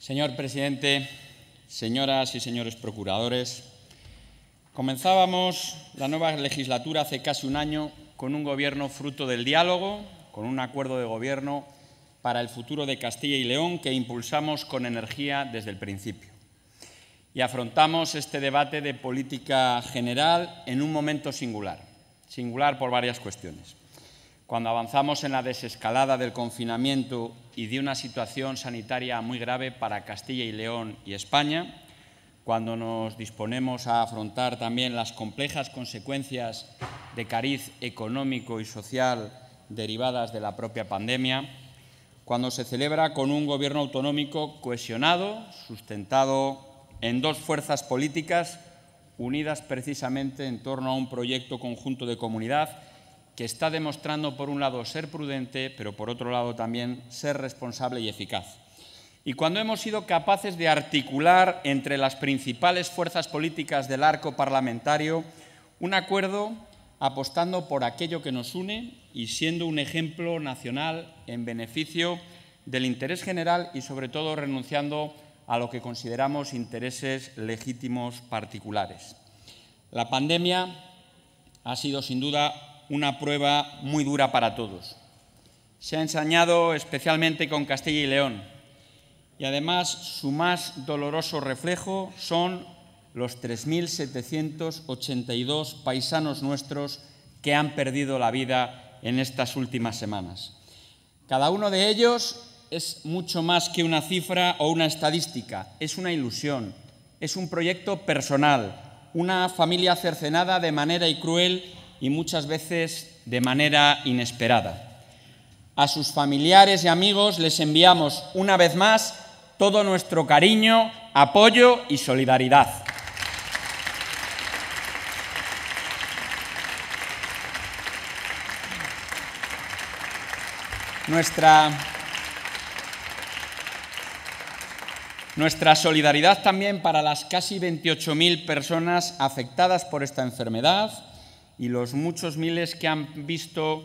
Señor presidente, señoras y señores procuradores, comenzábamos la nueva legislatura hace casi un año con un gobierno fruto del diálogo, con un acuerdo de gobierno para el futuro de Castilla y León que impulsamos con energía desde el principio. Y afrontamos este debate de política general en un momento singular, singular por varias cuestiones cuando avanzamos en la desescalada del confinamiento y de una situación sanitaria muy grave para Castilla y León y España, cuando nos disponemos a afrontar también las complejas consecuencias de cariz económico y social derivadas de la propia pandemia, cuando se celebra con un gobierno autonómico cohesionado, sustentado en dos fuerzas políticas unidas precisamente en torno a un proyecto conjunto de comunidad que está demostrando, por un lado, ser prudente, pero por otro lado también ser responsable y eficaz. Y cuando hemos sido capaces de articular entre las principales fuerzas políticas del arco parlamentario un acuerdo apostando por aquello que nos une y siendo un ejemplo nacional en beneficio del interés general y sobre todo renunciando a lo que consideramos intereses legítimos particulares. La pandemia ha sido sin duda una prueba muy dura para todos. Se ha ensañado especialmente con Castilla y León y además su más doloroso reflejo son los 3.782 paisanos nuestros que han perdido la vida en estas últimas semanas. Cada uno de ellos es mucho más que una cifra o una estadística, es una ilusión, es un proyecto personal, una familia cercenada de manera y cruel y muchas veces de manera inesperada. A sus familiares y amigos les enviamos una vez más todo nuestro cariño, apoyo y solidaridad. Nuestra, nuestra, solidaridad también para las casi 28.000 personas afectadas por esta enfermedad, y los muchos miles que han visto,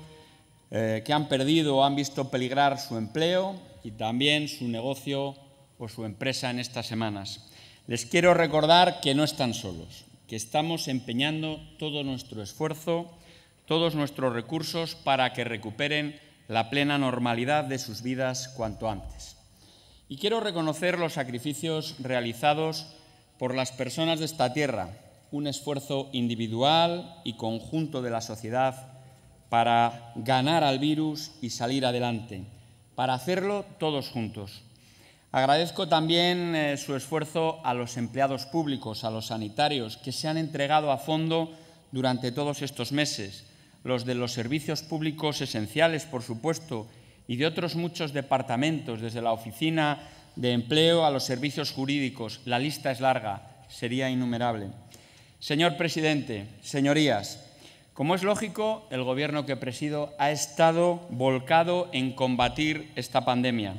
eh, que han perdido o han visto peligrar su empleo y también su negocio o su empresa en estas semanas. Les quiero recordar que no están solos, que estamos empeñando todo nuestro esfuerzo, todos nuestros recursos para que recuperen la plena normalidad de sus vidas cuanto antes. Y quiero reconocer los sacrificios realizados por las personas de esta tierra, un esfuerzo individual y conjunto de la sociedad para ganar al virus y salir adelante, para hacerlo todos juntos. Agradezco también eh, su esfuerzo a los empleados públicos, a los sanitarios, que se han entregado a fondo durante todos estos meses, los de los servicios públicos esenciales, por supuesto, y de otros muchos departamentos, desde la oficina de empleo a los servicios jurídicos. La lista es larga, sería innumerable. Señor presidente, señorías, como es lógico, el gobierno que presido ha estado volcado en combatir esta pandemia.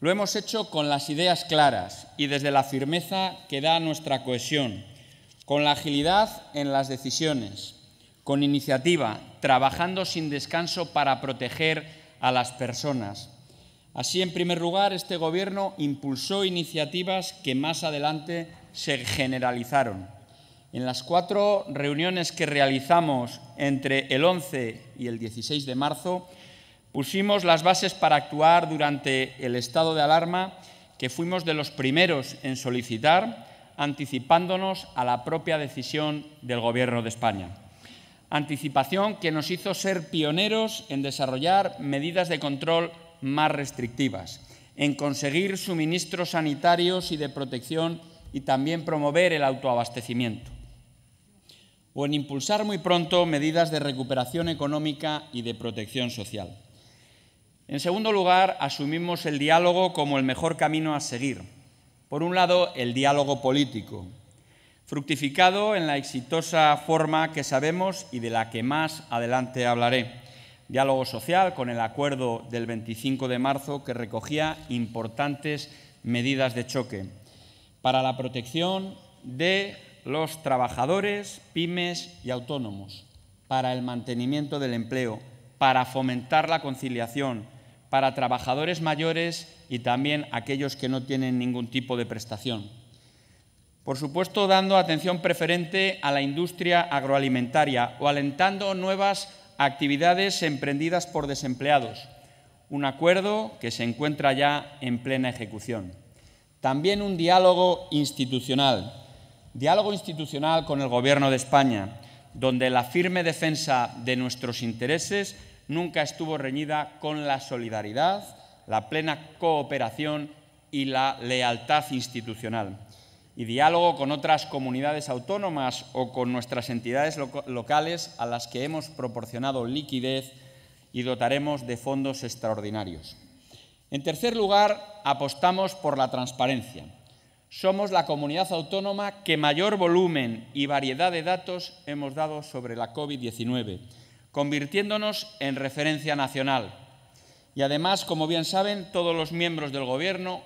Lo hemos hecho con las ideas claras y desde la firmeza que da nuestra cohesión, con la agilidad en las decisiones, con iniciativa, trabajando sin descanso para proteger a las personas. Así, en primer lugar, este Gobierno impulsó iniciativas que más adelante se generalizaron en las cuatro reuniones que realizamos entre el 11 y el 16 de marzo, pusimos las bases para actuar durante el estado de alarma que fuimos de los primeros en solicitar, anticipándonos a la propia decisión del Gobierno de España. Anticipación que nos hizo ser pioneros en desarrollar medidas de control más restrictivas, en conseguir suministros sanitarios y de protección y también promover el autoabastecimiento o en impulsar muy pronto medidas de recuperación económica y de protección social. En segundo lugar, asumimos el diálogo como el mejor camino a seguir. Por un lado, el diálogo político, fructificado en la exitosa forma que sabemos y de la que más adelante hablaré. Diálogo social con el acuerdo del 25 de marzo que recogía importantes medidas de choque para la protección de los trabajadores, pymes y autónomos, para el mantenimiento del empleo, para fomentar la conciliación, para trabajadores mayores y también aquellos que no tienen ningún tipo de prestación. Por supuesto, dando atención preferente a la industria agroalimentaria o alentando nuevas actividades emprendidas por desempleados, un acuerdo que se encuentra ya en plena ejecución. También un diálogo institucional diálogo institucional con el Gobierno de España, donde la firme defensa de nuestros intereses nunca estuvo reñida con la solidaridad, la plena cooperación y la lealtad institucional. Y diálogo con otras comunidades autónomas o con nuestras entidades locales a las que hemos proporcionado liquidez y dotaremos de fondos extraordinarios. En tercer lugar, apostamos por la transparencia somos la comunidad autónoma que mayor volumen y variedad de datos hemos dado sobre la COVID-19, convirtiéndonos en referencia nacional. Y además, como bien saben, todos los miembros del Gobierno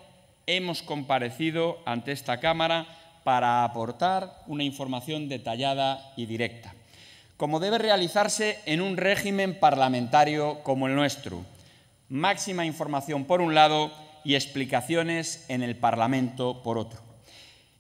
hemos comparecido ante esta Cámara para aportar una información detallada y directa, como debe realizarse en un régimen parlamentario como el nuestro. Máxima información por un lado y explicaciones en el Parlamento por otro.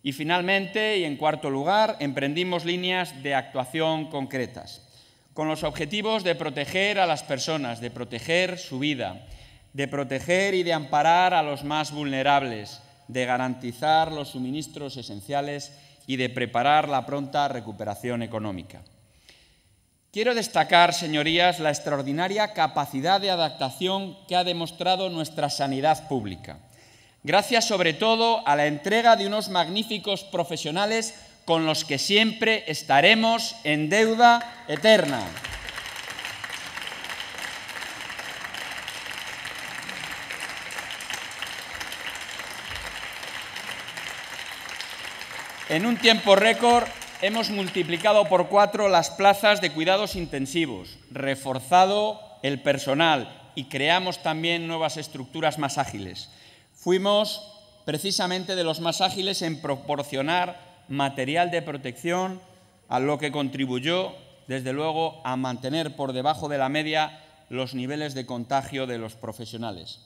Y finalmente, y en cuarto lugar, emprendimos líneas de actuación concretas, con los objetivos de proteger a las personas, de proteger su vida, de proteger y de amparar a los más vulnerables, de garantizar los suministros esenciales y de preparar la pronta recuperación económica. Quiero destacar, señorías, la extraordinaria capacidad de adaptación que ha demostrado nuestra sanidad pública, gracias sobre todo a la entrega de unos magníficos profesionales con los que siempre estaremos en deuda eterna. En un tiempo récord hemos multiplicado por cuatro las plazas de cuidados intensivos, reforzado el personal y creamos también nuevas estructuras más ágiles. Fuimos precisamente de los más ágiles en proporcionar material de protección, a lo que contribuyó, desde luego, a mantener por debajo de la media los niveles de contagio de los profesionales.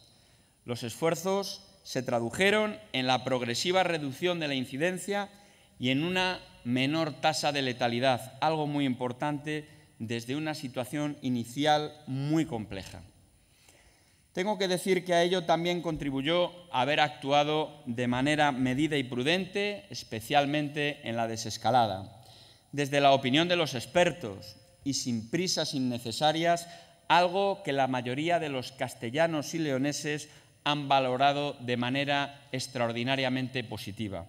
Los esfuerzos se tradujeron en la progresiva reducción de la incidencia y en una menor tasa de letalidad, algo muy importante desde una situación inicial muy compleja. Tengo que decir que a ello también contribuyó haber actuado de manera medida y prudente, especialmente en la desescalada. Desde la opinión de los expertos y sin prisas innecesarias, algo que la mayoría de los castellanos y leoneses han valorado de manera extraordinariamente positiva.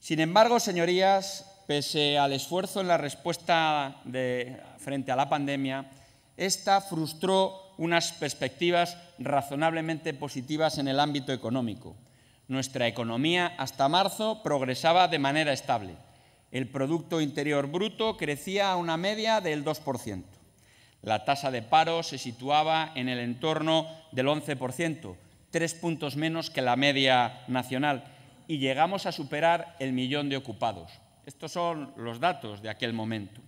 Sin embargo, señorías, pese al esfuerzo en la respuesta frente a la pandemia, esta frustró unas perspectivas razonablemente positivas en el ámbito económico. Nuestra economía hasta marzo progresaba de manera estable. El Producto Interior Bruto crecía a una media del 2%. La tasa de paro se situaba en el entorno del 11%, tres puntos menos que la media nacional y llegamos a superar el millón de ocupados. Estos son los datos de aquel momento.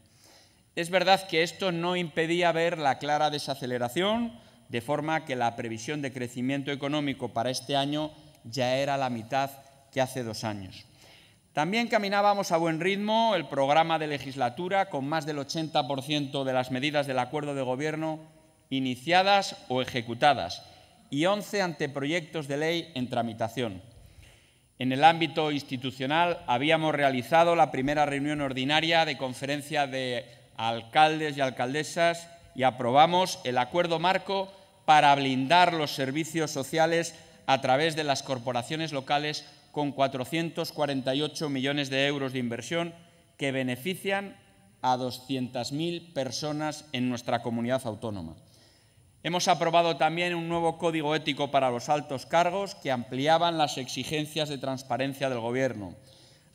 Es verdad que esto no impedía ver la clara desaceleración, de forma que la previsión de crecimiento económico para este año ya era la mitad que hace dos años. También caminábamos a buen ritmo el programa de legislatura con más del 80% de las medidas del acuerdo de gobierno iniciadas o ejecutadas y 11 anteproyectos de ley en tramitación. En el ámbito institucional habíamos realizado la primera reunión ordinaria de conferencia de alcaldes y alcaldesas y aprobamos el acuerdo marco para blindar los servicios sociales a través de las corporaciones locales con 448 millones de euros de inversión que benefician a 200.000 personas en nuestra comunidad autónoma. Hemos aprobado también un nuevo código ético para los altos cargos que ampliaban las exigencias de transparencia del Gobierno.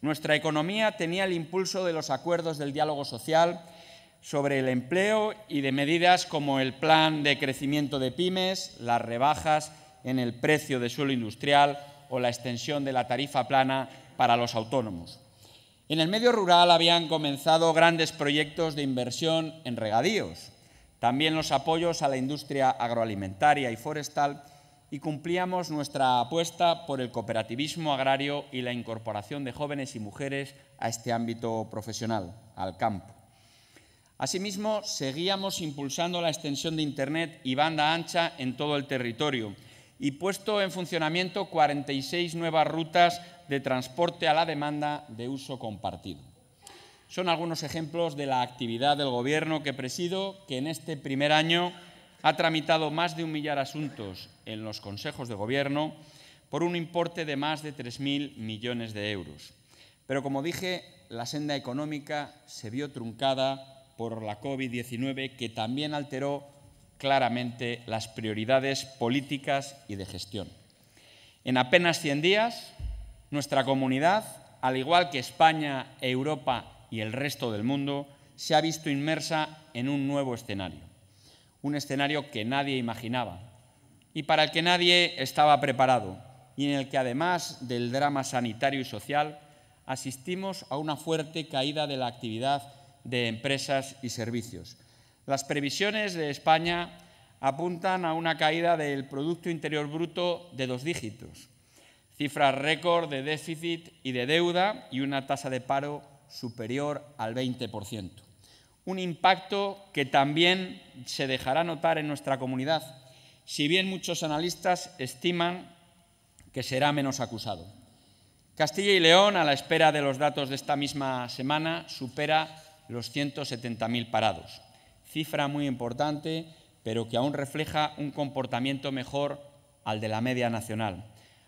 Nuestra economía tenía el impulso de los acuerdos del diálogo social sobre el empleo y de medidas como el plan de crecimiento de pymes, las rebajas en el precio de suelo industrial o la extensión de la tarifa plana para los autónomos. En el medio rural habían comenzado grandes proyectos de inversión en regadíos, también los apoyos a la industria agroalimentaria y forestal y cumplíamos nuestra apuesta por el cooperativismo agrario y la incorporación de jóvenes y mujeres a este ámbito profesional, al campo. Asimismo, seguíamos impulsando la extensión de Internet y banda ancha en todo el territorio y puesto en funcionamiento 46 nuevas rutas de transporte a la demanda de uso compartido son algunos ejemplos de la actividad del Gobierno que presido, que en este primer año ha tramitado más de un millar asuntos en los consejos de Gobierno por un importe de más de 3.000 millones de euros. Pero, como dije, la senda económica se vio truncada por la COVID-19, que también alteró claramente las prioridades políticas y de gestión. En apenas 100 días, nuestra comunidad, al igual que España, Europa y el resto del mundo, se ha visto inmersa en un nuevo escenario, un escenario que nadie imaginaba y para el que nadie estaba preparado y en el que además del drama sanitario y social asistimos a una fuerte caída de la actividad de empresas y servicios. Las previsiones de España apuntan a una caída del Producto Interior Bruto de dos dígitos, cifras récord de déficit y de deuda y una tasa de paro superior al 20%. Un impacto que también se dejará notar en nuestra comunidad, si bien muchos analistas estiman que será menos acusado. Castilla y León, a la espera de los datos de esta misma semana, supera los 170.000 parados. Cifra muy importante, pero que aún refleja un comportamiento mejor al de la media nacional.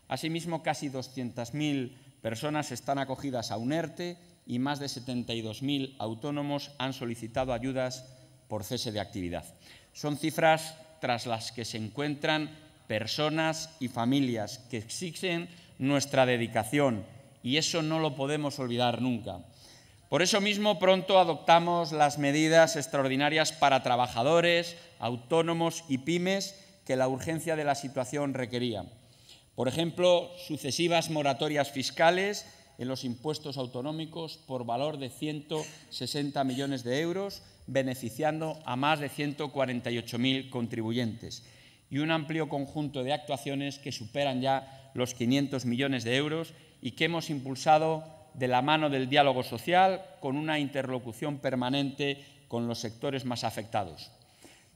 Asimismo, casi 200.000 personas están acogidas a un ERTE y más de 72.000 autónomos han solicitado ayudas por cese de actividad. Son cifras tras las que se encuentran personas y familias que exigen nuestra dedicación y eso no lo podemos olvidar nunca. Por eso mismo pronto adoptamos las medidas extraordinarias para trabajadores, autónomos y pymes que la urgencia de la situación requería. Por ejemplo, sucesivas moratorias fiscales en los impuestos autonómicos por valor de 160 millones de euros, beneficiando a más de 148.000 contribuyentes y un amplio conjunto de actuaciones que superan ya los 500 millones de euros y que hemos impulsado de la mano del diálogo social con una interlocución permanente con los sectores más afectados.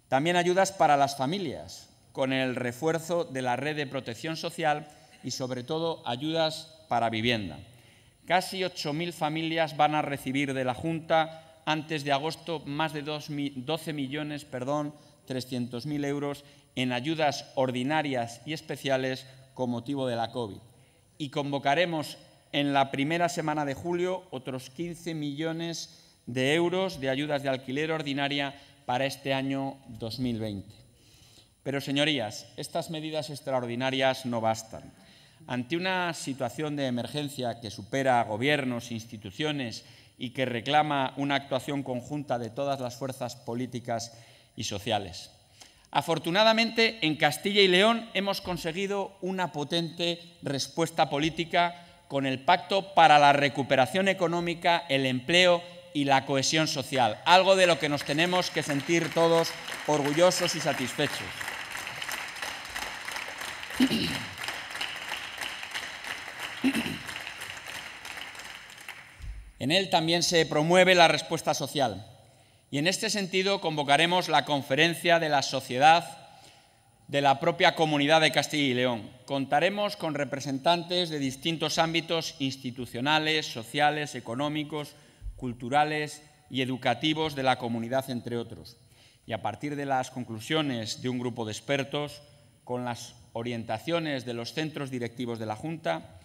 También ayudas para las familias, con el refuerzo de la red de protección social y, sobre todo, ayudas para vivienda. Casi 8.000 familias van a recibir de la Junta antes de agosto más de 12 millones, perdón, 300.000 euros en ayudas ordinarias y especiales con motivo de la COVID. Y convocaremos en la primera semana de julio otros 15 millones de euros de ayudas de alquiler ordinaria para este año 2020. Pero, señorías, estas medidas extraordinarias no bastan. Ante una situación de emergencia que supera gobiernos, instituciones y que reclama una actuación conjunta de todas las fuerzas políticas y sociales. Afortunadamente, en Castilla y León hemos conseguido una potente respuesta política con el Pacto para la Recuperación Económica, el Empleo y la Cohesión Social, algo de lo que nos tenemos que sentir todos orgullosos y satisfechos. En él también se promueve la respuesta social. Y en este sentido convocaremos la conferencia de la sociedad de la propia comunidad de Castilla y León. Contaremos con representantes de distintos ámbitos institucionales, sociales, económicos, culturales y educativos de la comunidad, entre otros. Y a partir de las conclusiones de un grupo de expertos, con las orientaciones de los centros directivos de la Junta,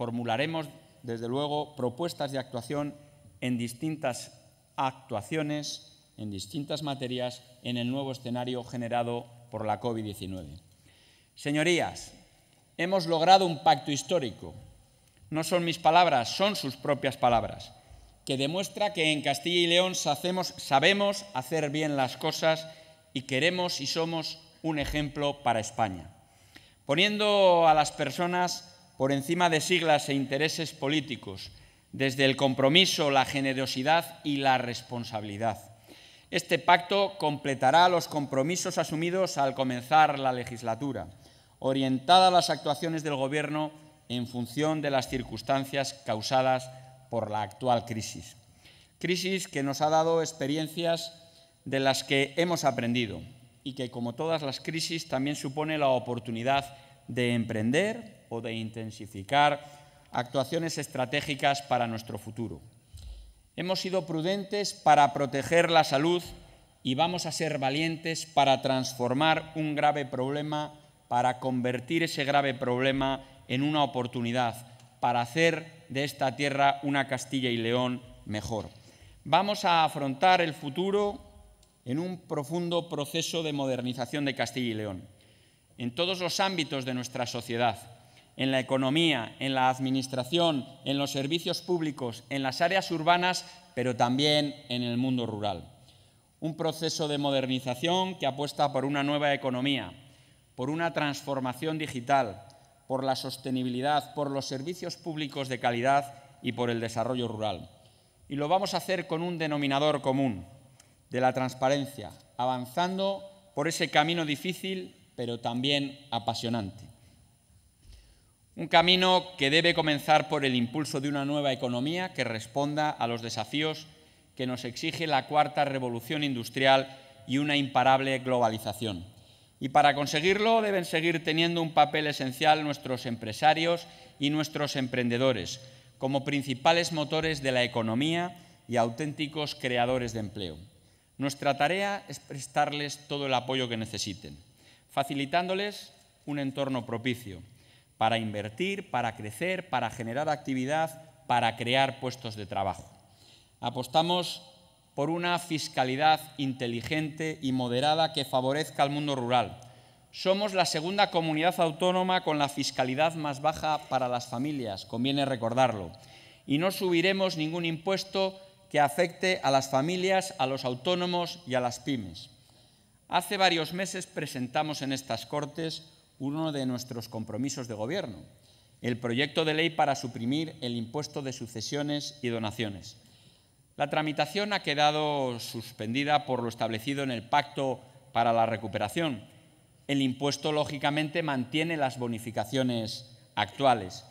Formularemos, desde luego, propuestas de actuación en distintas actuaciones, en distintas materias, en el nuevo escenario generado por la COVID-19. Señorías, hemos logrado un pacto histórico. No son mis palabras, son sus propias palabras, que demuestra que en Castilla y León sabemos hacer bien las cosas y queremos y somos un ejemplo para España, poniendo a las personas por encima de siglas e intereses políticos, desde el compromiso, la generosidad y la responsabilidad. Este pacto completará los compromisos asumidos al comenzar la legislatura, orientada a las actuaciones del Gobierno en función de las circunstancias causadas por la actual crisis. Crisis que nos ha dado experiencias de las que hemos aprendido y que, como todas las crisis, también supone la oportunidad de emprender o de intensificar actuaciones estratégicas para nuestro futuro. Hemos sido prudentes para proteger la salud y vamos a ser valientes para transformar un grave problema, para convertir ese grave problema en una oportunidad, para hacer de esta tierra una Castilla y León mejor. Vamos a afrontar el futuro en un profundo proceso de modernización de Castilla y León, en todos los ámbitos de nuestra sociedad, en la economía, en la administración, en los servicios públicos, en las áreas urbanas, pero también en el mundo rural. Un proceso de modernización que apuesta por una nueva economía, por una transformación digital, por la sostenibilidad, por los servicios públicos de calidad y por el desarrollo rural. Y lo vamos a hacer con un denominador común, de la transparencia, avanzando por ese camino difícil, pero también apasionante. Un camino que debe comenzar por el impulso de una nueva economía que responda a los desafíos que nos exige la cuarta revolución industrial y una imparable globalización. Y para conseguirlo deben seguir teniendo un papel esencial nuestros empresarios y nuestros emprendedores como principales motores de la economía y auténticos creadores de empleo. Nuestra tarea es prestarles todo el apoyo que necesiten, facilitándoles un entorno propicio para invertir, para crecer, para generar actividad, para crear puestos de trabajo. Apostamos por una fiscalidad inteligente y moderada que favorezca al mundo rural. Somos la segunda comunidad autónoma con la fiscalidad más baja para las familias, conviene recordarlo. Y no subiremos ningún impuesto que afecte a las familias, a los autónomos y a las pymes. Hace varios meses presentamos en estas Cortes uno de nuestros compromisos de gobierno, el proyecto de ley para suprimir el impuesto de sucesiones y donaciones. La tramitación ha quedado suspendida por lo establecido en el Pacto para la Recuperación. El impuesto, lógicamente, mantiene las bonificaciones actuales,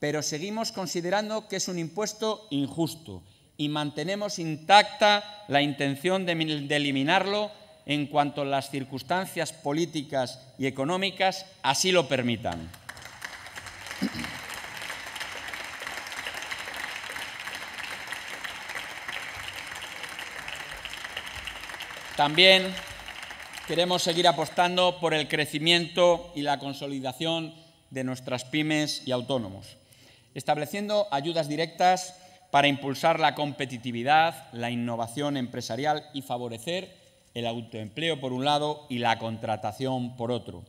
pero seguimos considerando que es un impuesto injusto y mantenemos intacta la intención de, eliminarlo en cuanto las circunstancias políticas y económicas así lo permitan. También queremos seguir apostando por el crecimiento y la consolidación de nuestras pymes y autónomos, estableciendo ayudas directas para impulsar la competitividad, la innovación empresarial y favorecer el autoempleo por un lado y la contratación por otro,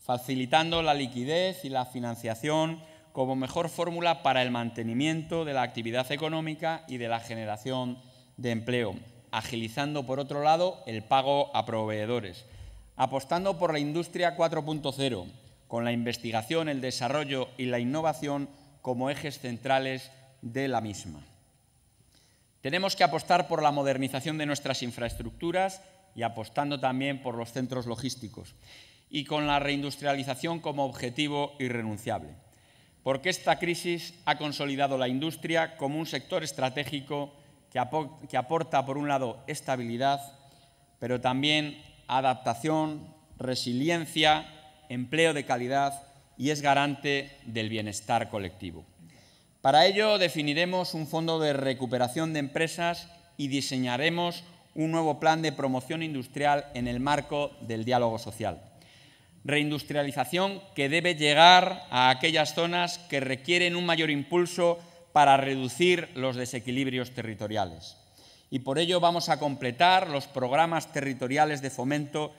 facilitando la liquidez y la financiación como mejor fórmula para el mantenimiento de la actividad económica y de la generación de empleo, agilizando por otro lado el pago a proveedores, apostando por la industria 4.0, con la investigación, el desarrollo y la innovación como ejes centrales de la misma. Tenemos que apostar por la modernización de nuestras infraestructuras y apostando también por los centros logísticos y con la reindustrialización como objetivo irrenunciable, porque esta crisis ha consolidado la industria como un sector estratégico que, que aporta, por un lado, estabilidad, pero también adaptación, resiliencia, empleo de calidad y es garante del bienestar colectivo. Para ello definiremos un fondo de recuperación de empresas y diseñaremos un nuevo plan de promoción industrial en el marco del diálogo social. Reindustrialización que debe llegar a aquellas zonas que requieren un mayor impulso para reducir los desequilibrios territoriales. Y por ello vamos a completar los programas territoriales de fomento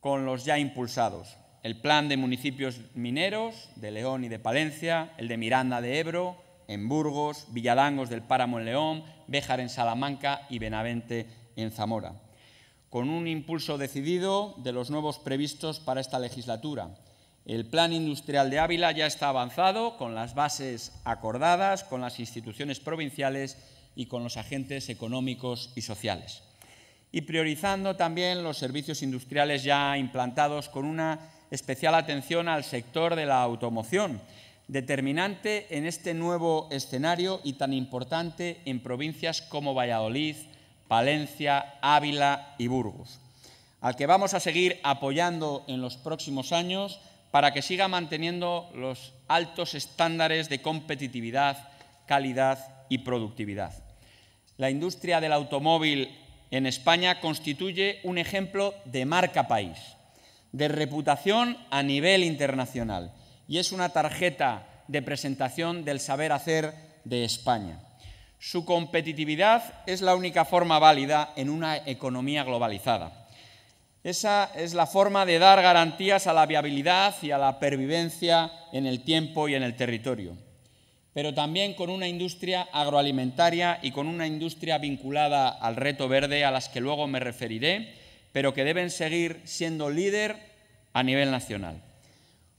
con los ya impulsados. El plan de municipios mineros de León y de Palencia, el de Miranda de Ebro, en Burgos, Villalangos del Páramo en León, Béjar en Salamanca y Benavente en Zamora. Con un impulso decidido de los nuevos previstos para esta legislatura. El plan industrial de Ávila ya está avanzado con las bases acordadas, con las instituciones provinciales y con los agentes económicos y sociales. Y priorizando también los servicios industriales ya implantados con una especial atención al sector de la automoción, determinante en este nuevo escenario y tan importante en provincias como Valladolid, Palencia, Ávila y Burgos, al que vamos a seguir apoyando en los próximos años para que siga manteniendo los altos estándares de competitividad, calidad y productividad. La industria del automóvil en España constituye un ejemplo de marca país, de reputación a nivel internacional y es una tarjeta de presentación del saber hacer de España. Su competitividad es la única forma válida en una economía globalizada. Esa es la forma de dar garantías a la viabilidad y a la pervivencia en el tiempo y en el territorio, pero también con una industria agroalimentaria y con una industria vinculada al reto verde a las que luego me referiré, pero que deben seguir siendo líder a nivel nacional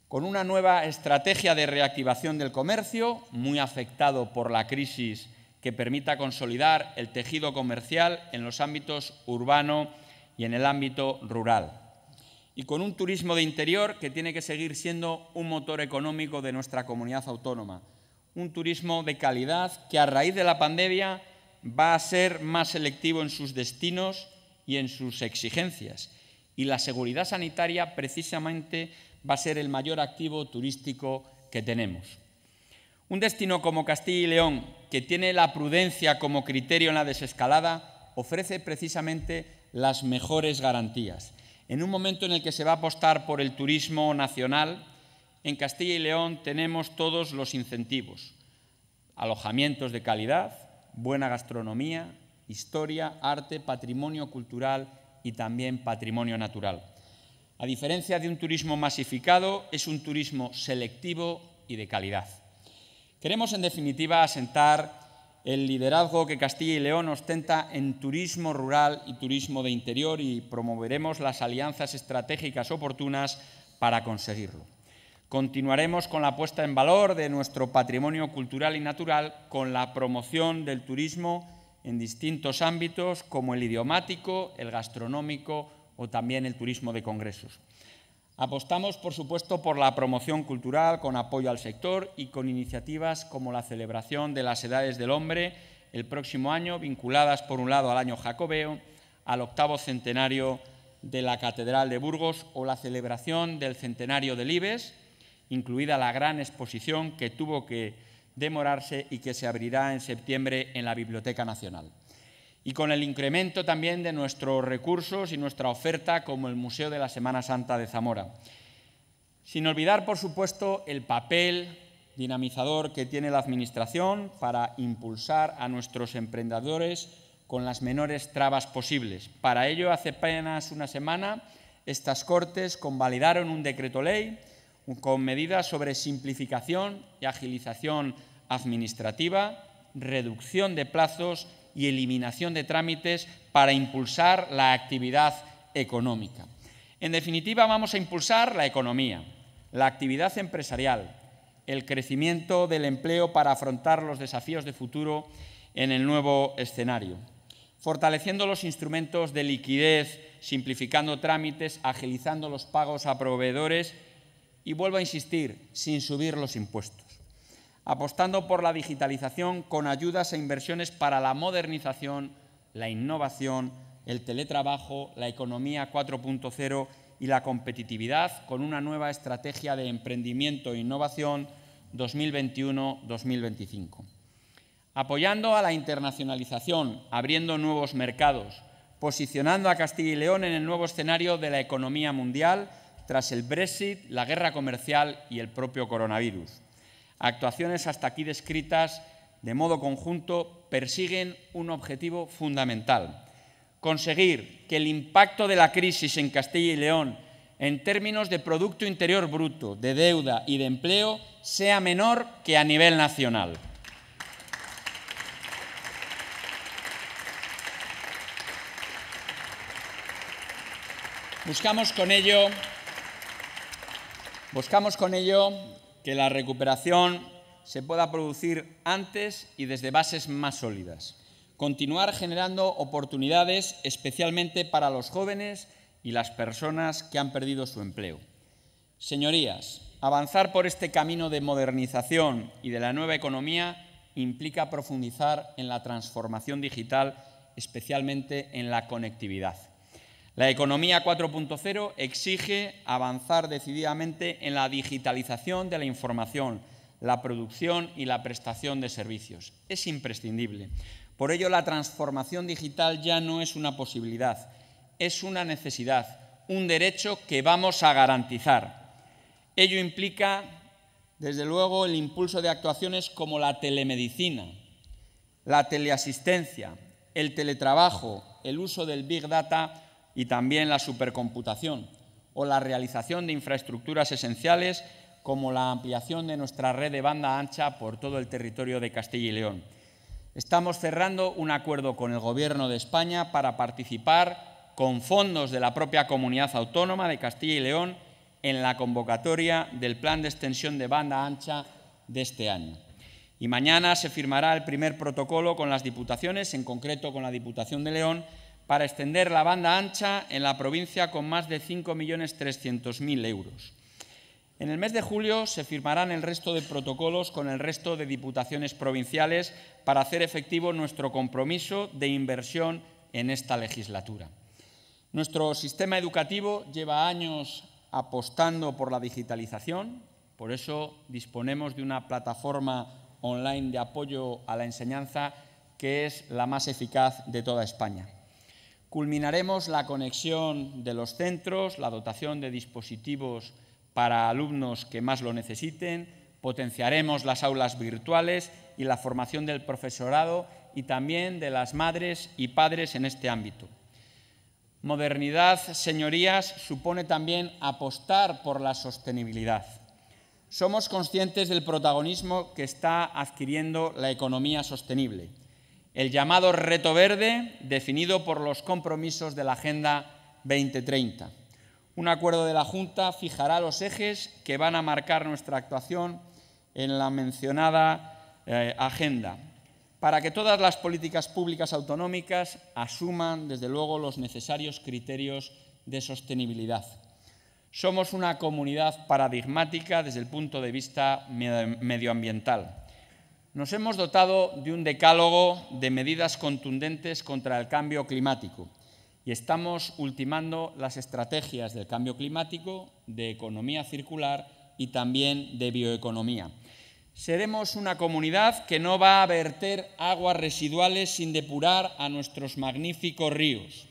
con una nueva estrategia de reactivación del comercio, muy afectado por la crisis que permita consolidar el tejido comercial en los ámbitos urbano y en el ámbito rural. Y con un turismo de interior que tiene que seguir siendo un motor económico de nuestra comunidad autónoma. Un turismo de calidad que a raíz de la pandemia va a ser más selectivo en sus destinos y en sus exigencias. Y la seguridad sanitaria precisamente va a ser el mayor activo turístico que tenemos. Un destino como Castilla y León, que tiene la prudencia como criterio en la desescalada, ofrece precisamente las mejores garantías. En un momento en el que se va a apostar por el turismo nacional, en Castilla y León tenemos todos los incentivos. Alojamientos de calidad, buena gastronomía, historia, arte, patrimonio cultural y también patrimonio natural. A diferencia de un turismo masificado, es un turismo selectivo y de calidad. Queremos, en definitiva, asentar el liderazgo que Castilla y León ostenta en turismo rural y turismo de interior y promoveremos las alianzas estratégicas oportunas para conseguirlo. Continuaremos con la puesta en valor de nuestro patrimonio cultural y natural con la promoción del turismo en distintos ámbitos como el idiomático, el gastronómico o también el turismo de congresos. Apostamos, por supuesto, por la promoción cultural con apoyo al sector y con iniciativas como la celebración de las Edades del Hombre el próximo año, vinculadas, por un lado, al año jacobeo, al octavo centenario de la Catedral de Burgos o la celebración del centenario del IBES, incluida la gran exposición que tuvo que demorarse y que se abrirá en septiembre en la Biblioteca Nacional y con el incremento también de nuestros recursos y nuestra oferta como el Museo de la Semana Santa de Zamora. Sin olvidar, por supuesto, el papel dinamizador que tiene la Administración para impulsar a nuestros emprendedores con las menores trabas posibles. Para ello, hace apenas una semana, estas Cortes convalidaron un decreto ley con medidas sobre simplificación y agilización administrativa, reducción de plazos y eliminación de trámites para impulsar la actividad económica. En definitiva, vamos a impulsar la economía, la actividad empresarial, el crecimiento del empleo para afrontar los desafíos de futuro en el nuevo escenario, fortaleciendo los instrumentos de liquidez, simplificando trámites, agilizando los pagos a proveedores y, vuelvo a insistir, sin subir los impuestos apostando por la digitalización con ayudas e inversiones para la modernización, la innovación, el teletrabajo, la economía 4.0 y la competitividad con una nueva estrategia de emprendimiento e innovación 2021-2025. Apoyando a la internacionalización, abriendo nuevos mercados, posicionando a Castilla y León en el nuevo escenario de la economía mundial tras el Brexit, la guerra comercial y el propio coronavirus Actuaciones hasta aquí descritas de modo conjunto persiguen un objetivo fundamental, conseguir que el impacto de la crisis en Castilla y León en términos de Producto Interior Bruto, de deuda y de empleo sea menor que a nivel nacional. Buscamos con ello, buscamos con ello que la recuperación se pueda producir antes y desde bases más sólidas. Continuar generando oportunidades especialmente para los jóvenes y las personas que han perdido su empleo. Señorías, avanzar por este camino de modernización y de la nueva economía implica profundizar en la transformación digital, especialmente en la conectividad. La economía 4.0 exige avanzar decididamente en la digitalización de la información, la producción y la prestación de servicios. Es imprescindible. Por ello, la transformación digital ya no es una posibilidad, es una necesidad, un derecho que vamos a garantizar. Ello implica, desde luego, el impulso de actuaciones como la telemedicina, la teleasistencia, el teletrabajo, el uso del Big Data y también la supercomputación o la realización de infraestructuras esenciales como la ampliación de nuestra red de banda ancha por todo el territorio de Castilla y León. Estamos cerrando un acuerdo con el Gobierno de España para participar con fondos de la propia comunidad autónoma de Castilla y León en la convocatoria del Plan de Extensión de Banda Ancha de este año. Y mañana se firmará el primer protocolo con las diputaciones, en concreto con la Diputación de León, para extender la banda ancha en la provincia con más de 5.300.000 euros. En el mes de julio se firmarán el resto de protocolos con el resto de diputaciones provinciales para hacer efectivo nuestro compromiso de inversión en esta legislatura. Nuestro sistema educativo lleva años apostando por la digitalización, por eso disponemos de una plataforma online de apoyo a la enseñanza que es la más eficaz de toda España. Culminaremos la conexión de los centros, la dotación de dispositivos para alumnos que más lo necesiten, potenciaremos las aulas virtuales y la formación del profesorado y también de las madres y padres en este ámbito. Modernidad, señorías, supone también apostar por la sostenibilidad. Somos conscientes del protagonismo que está adquiriendo la economía sostenible el llamado reto verde definido por los compromisos de la Agenda 2030. Un acuerdo de la Junta fijará los ejes que van a marcar nuestra actuación en la mencionada eh, agenda, para que todas las políticas públicas autonómicas asuman, desde luego, los necesarios criterios de sostenibilidad. Somos una comunidad paradigmática desde el punto de vista medioambiental nos hemos dotado de un decálogo de medidas contundentes contra el cambio climático y estamos ultimando las estrategias del cambio climático, de economía circular y también de bioeconomía. Seremos una comunidad que no va a verter aguas residuales sin depurar a nuestros magníficos ríos.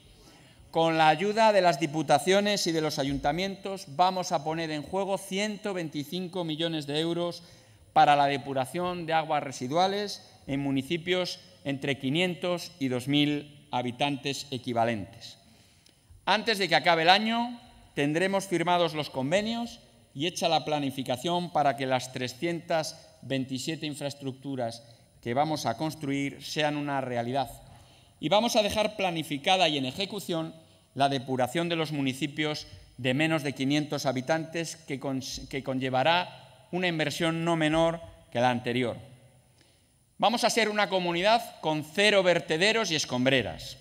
Con la ayuda de las diputaciones y de los ayuntamientos vamos a poner en juego 125 millones de euros para la depuración de aguas residuales en municipios entre 500 y 2.000 habitantes equivalentes. Antes de que acabe el año, tendremos firmados los convenios y hecha la planificación para que las 327 infraestructuras que vamos a construir sean una realidad. Y vamos a dejar planificada y en ejecución la depuración de los municipios de menos de 500 habitantes que, que conllevará una inversión no menor que la anterior. Vamos a ser una comunidad con cero vertederos y escombreras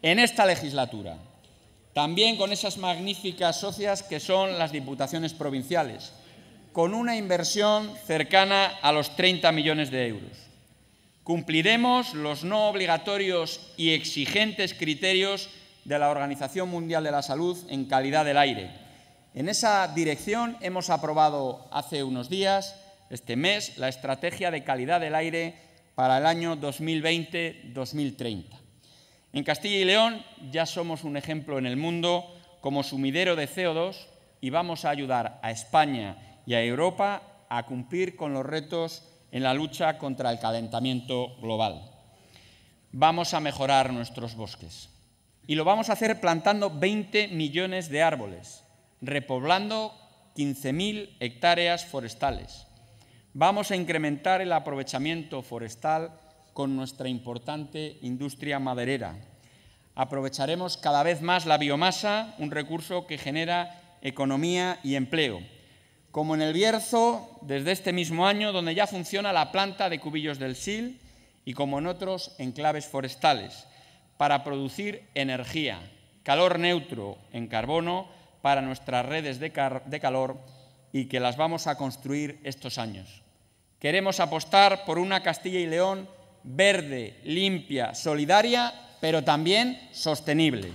en esta legislatura. También con esas magníficas socias que son las diputaciones provinciales, con una inversión cercana a los 30 millones de euros. Cumpliremos los no obligatorios y exigentes criterios de la Organización Mundial de la Salud en calidad del aire, en esa dirección hemos aprobado hace unos días, este mes, la Estrategia de Calidad del Aire para el año 2020-2030. En Castilla y León ya somos un ejemplo en el mundo como sumidero de CO2 y vamos a ayudar a España y a Europa a cumplir con los retos en la lucha contra el calentamiento global. Vamos a mejorar nuestros bosques y lo vamos a hacer plantando 20 millones de árboles repoblando 15.000 hectáreas forestales. Vamos a incrementar el aprovechamiento forestal con nuestra importante industria maderera. Aprovecharemos cada vez más la biomasa, un recurso que genera economía y empleo. Como en el Bierzo, desde este mismo año, donde ya funciona la planta de cubillos del SIL y como en otros enclaves forestales, para producir energía, calor neutro en carbono, para nuestras redes de, calor y que las vamos a construir estos años. Queremos apostar por una Castilla y León verde, limpia, solidaria, pero también sostenible.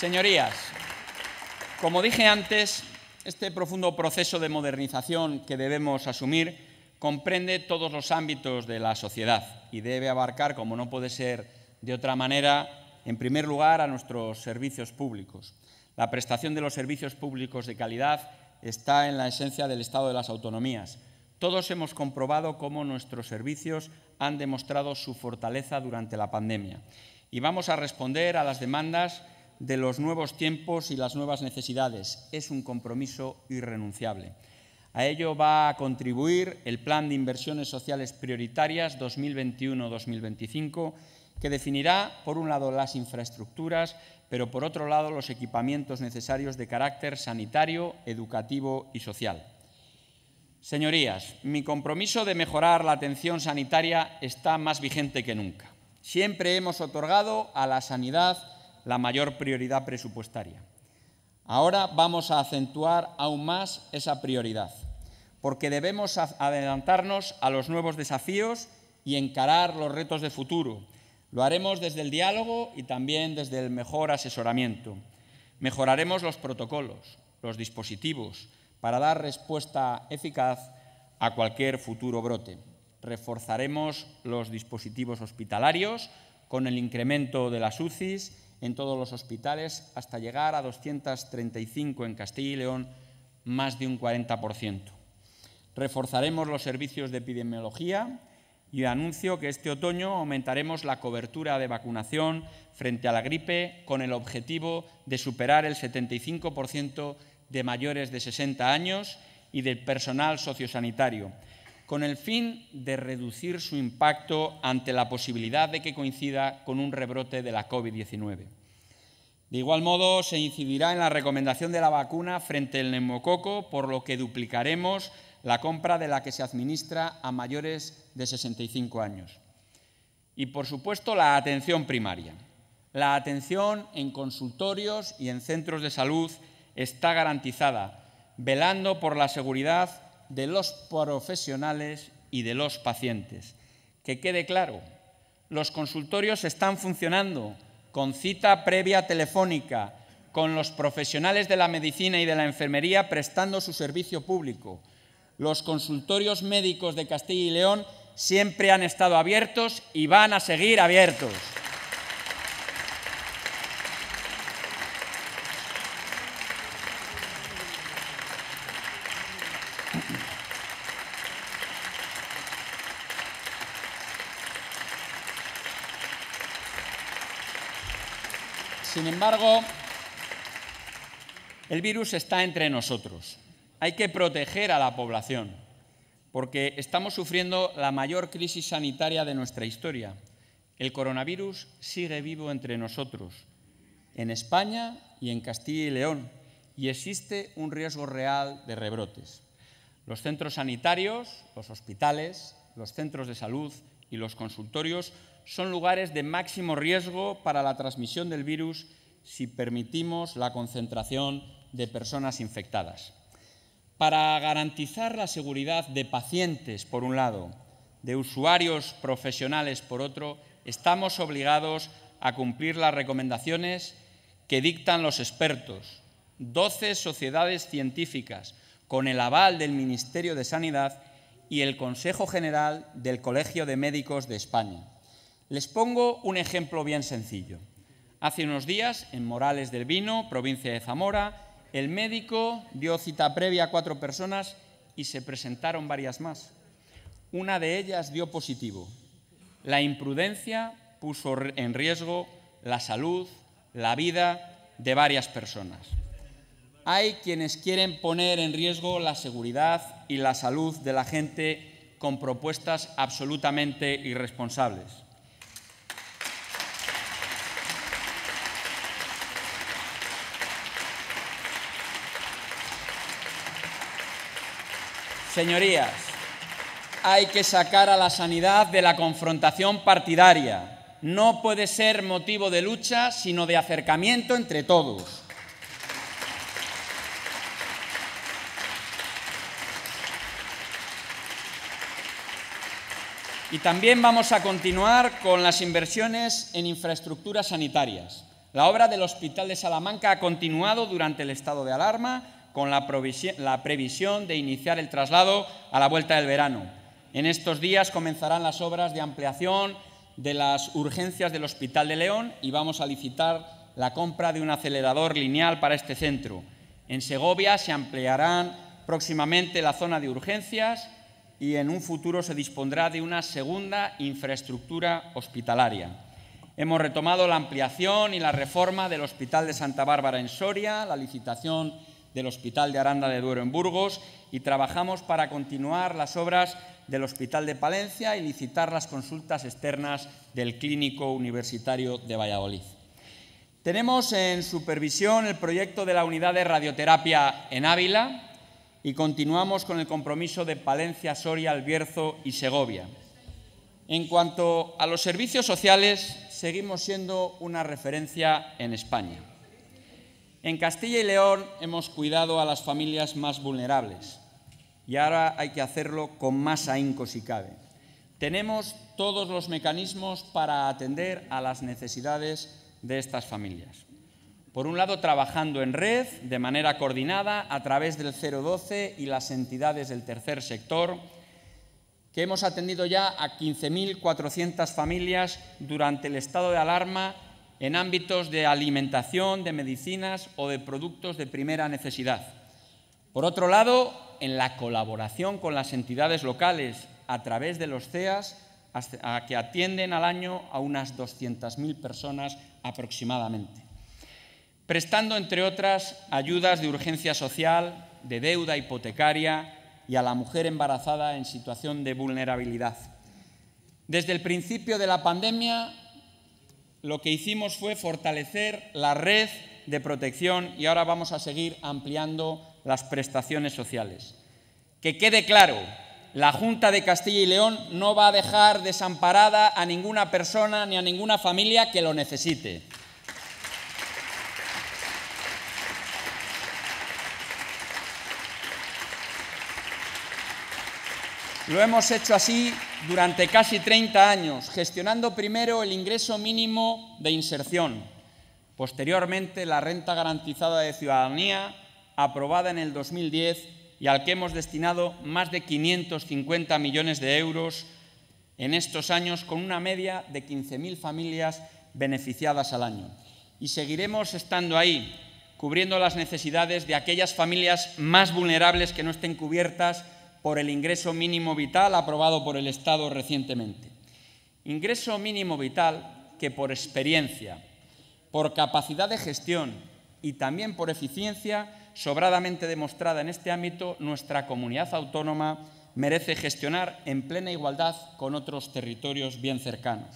Señorías, como dije antes, este profundo proceso de modernización que debemos asumir comprende todos los ámbitos de la sociedad y debe abarcar, como no puede ser de otra manera, en primer lugar, a nuestros servicios públicos. La prestación de los servicios públicos de calidad está en la esencia del Estado de las Autonomías. Todos hemos comprobado cómo nuestros servicios han demostrado su fortaleza durante la pandemia y vamos a responder a las demandas de los nuevos tiempos y las nuevas necesidades. Es un compromiso irrenunciable. A ello va a contribuir el Plan de Inversiones Sociales Prioritarias 2021-2025, que definirá, por un lado, las infraestructuras, pero por otro lado, los equipamientos necesarios de carácter sanitario, educativo y social. Señorías, mi compromiso de mejorar la atención sanitaria está más vigente que nunca. Siempre hemos otorgado a la sanidad la mayor prioridad presupuestaria. Ahora vamos a acentuar aún más esa prioridad, porque debemos adelantarnos a los nuevos desafíos y encarar los retos de futuro. Lo haremos desde el diálogo y también desde el mejor asesoramiento. Mejoraremos los protocolos, los dispositivos, para dar respuesta eficaz a cualquier futuro brote. Reforzaremos los dispositivos hospitalarios con el incremento de las UCIs en todos los hospitales hasta llegar a 235 en Castilla y León, más de un 40%. Reforzaremos los servicios de epidemiología y anuncio que este otoño aumentaremos la cobertura de vacunación frente a la gripe con el objetivo de superar el 75% de mayores de 60 años y del personal sociosanitario con el fin de reducir su impacto ante la posibilidad de que coincida con un rebrote de la COVID-19. De igual modo, se incidirá en la recomendación de la vacuna frente al neumococo, por lo que duplicaremos la compra de la que se administra a mayores de 65 años. Y, por supuesto, la atención primaria. La atención en consultorios y en centros de salud está garantizada, velando por la seguridad de los profesionales y de los pacientes. Que quede claro, los consultorios están funcionando con cita previa telefónica, con los profesionales de la medicina y de la enfermería prestando su servicio público. Los consultorios médicos de Castilla y León siempre han estado abiertos y van a seguir abiertos. el virus está entre nosotros. Hay que proteger a la población, porque estamos sufriendo la mayor crisis sanitaria de nuestra historia. El coronavirus sigue vivo entre nosotros, en España y en Castilla y León, y existe un riesgo real de rebrotes. Los centros sanitarios, los hospitales, los centros de salud y los consultorios son lugares de máximo riesgo para la transmisión del virus si permitimos la concentración de personas infectadas. Para garantizar la seguridad de pacientes, por un lado, de usuarios profesionales, por otro, estamos obligados a cumplir las recomendaciones que dictan los expertos, 12 sociedades científicas, con el aval del Ministerio de Sanidad y el Consejo General del Colegio de Médicos de España. Les pongo un ejemplo bien sencillo. Hace unos días, en Morales del Vino, provincia de Zamora, el médico dio cita previa a cuatro personas y se presentaron varias más. Una de ellas dio positivo. La imprudencia puso en riesgo la salud, la vida de varias personas. Hay quienes quieren poner en riesgo la seguridad y la salud de la gente con propuestas absolutamente irresponsables. Señorías, hay que sacar a la sanidad de la confrontación partidaria. No puede ser motivo de lucha, sino de acercamiento entre todos. Y también vamos a continuar con las inversiones en infraestructuras sanitarias. La obra del Hospital de Salamanca ha continuado durante el estado de alarma con la, previsión de iniciar el traslado a la vuelta del verano. En estos días comenzarán las obras de ampliación de las urgencias del Hospital de León y vamos a licitar la compra de un acelerador lineal para este centro. En Segovia se ampliarán próximamente la zona de urgencias y en un futuro se dispondrá de una segunda infraestructura hospitalaria. Hemos retomado la ampliación y la reforma del Hospital de Santa Bárbara en Soria, la licitación del Hospital de Aranda de Duero en Burgos y trabajamos para continuar las obras del Hospital de Palencia y licitar las consultas externas del Clínico Universitario de Valladolid. Tenemos en supervisión el proyecto de la unidad de radioterapia en Ávila y continuamos con el compromiso de Palencia, Soria, Albierzo y Segovia. En cuanto a los servicios sociales, seguimos siendo una referencia en España. En Castilla y León hemos cuidado a las familias más vulnerables y ahora hay que hacerlo con más ahínco si cabe. Tenemos todos los mecanismos para atender a las necesidades de estas familias. Por un lado, trabajando en red, de manera coordinada, a través del 012 y las entidades del tercer sector, que hemos atendido ya a 15.400 familias durante el estado de alarma en ámbitos de alimentación, de medicinas o de productos de primera necesidad. Por otro lado, en la colaboración con las entidades locales a través de los CEAS, a que atienden al año a unas 200.000 personas aproximadamente, prestando, entre otras, ayudas de urgencia social, de deuda hipotecaria y a la mujer embarazada en situación de vulnerabilidad. Desde el principio de la pandemia lo que hicimos fue fortalecer la red de protección y ahora vamos a seguir ampliando las prestaciones sociales. Que quede claro, la Junta de Castilla y León no va a dejar desamparada a ninguna persona ni a ninguna familia que lo necesite. Lo hemos hecho así durante casi 30 años, gestionando primero el ingreso mínimo de inserción, posteriormente la renta garantizada de ciudadanía, aprobada en el 2010 y al que hemos destinado más de 550 millones de euros en estos años, con una media de 15.000 familias beneficiadas al año. Y seguiremos estando ahí, cubriendo las necesidades de aquellas familias más vulnerables que no estén cubiertas por el ingreso mínimo vital aprobado por el Estado recientemente. Ingreso mínimo vital que por experiencia, por capacidad de gestión y también por eficiencia sobradamente demostrada en este ámbito, nuestra comunidad autónoma merece gestionar en plena igualdad con otros territorios bien cercanos.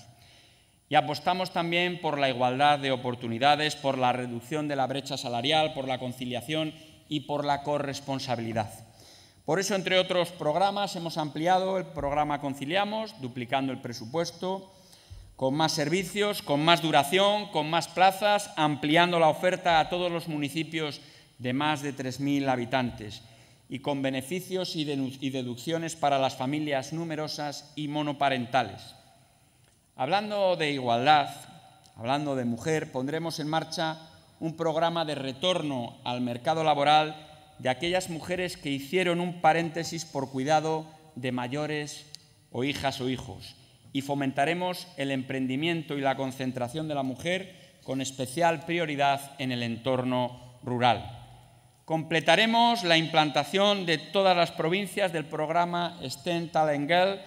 Y apostamos también por la igualdad de oportunidades, por la reducción de la brecha salarial, por la conciliación y por la corresponsabilidad. Por eso, entre otros programas, hemos ampliado el programa Conciliamos, duplicando el presupuesto, con más servicios, con más duración, con más plazas, ampliando la oferta a todos los municipios de más de 3.000 habitantes y con beneficios y deducciones para las familias numerosas y monoparentales. Hablando de igualdad, hablando de mujer, pondremos en marcha un programa de retorno al mercado laboral de aquellas mujeres que hicieron un paréntesis por cuidado de mayores o hijas o hijos. Y fomentaremos el emprendimiento y la concentración de la mujer con especial prioridad en el entorno rural. Completaremos la implantación de todas las provincias del programa STEM Talent Girl,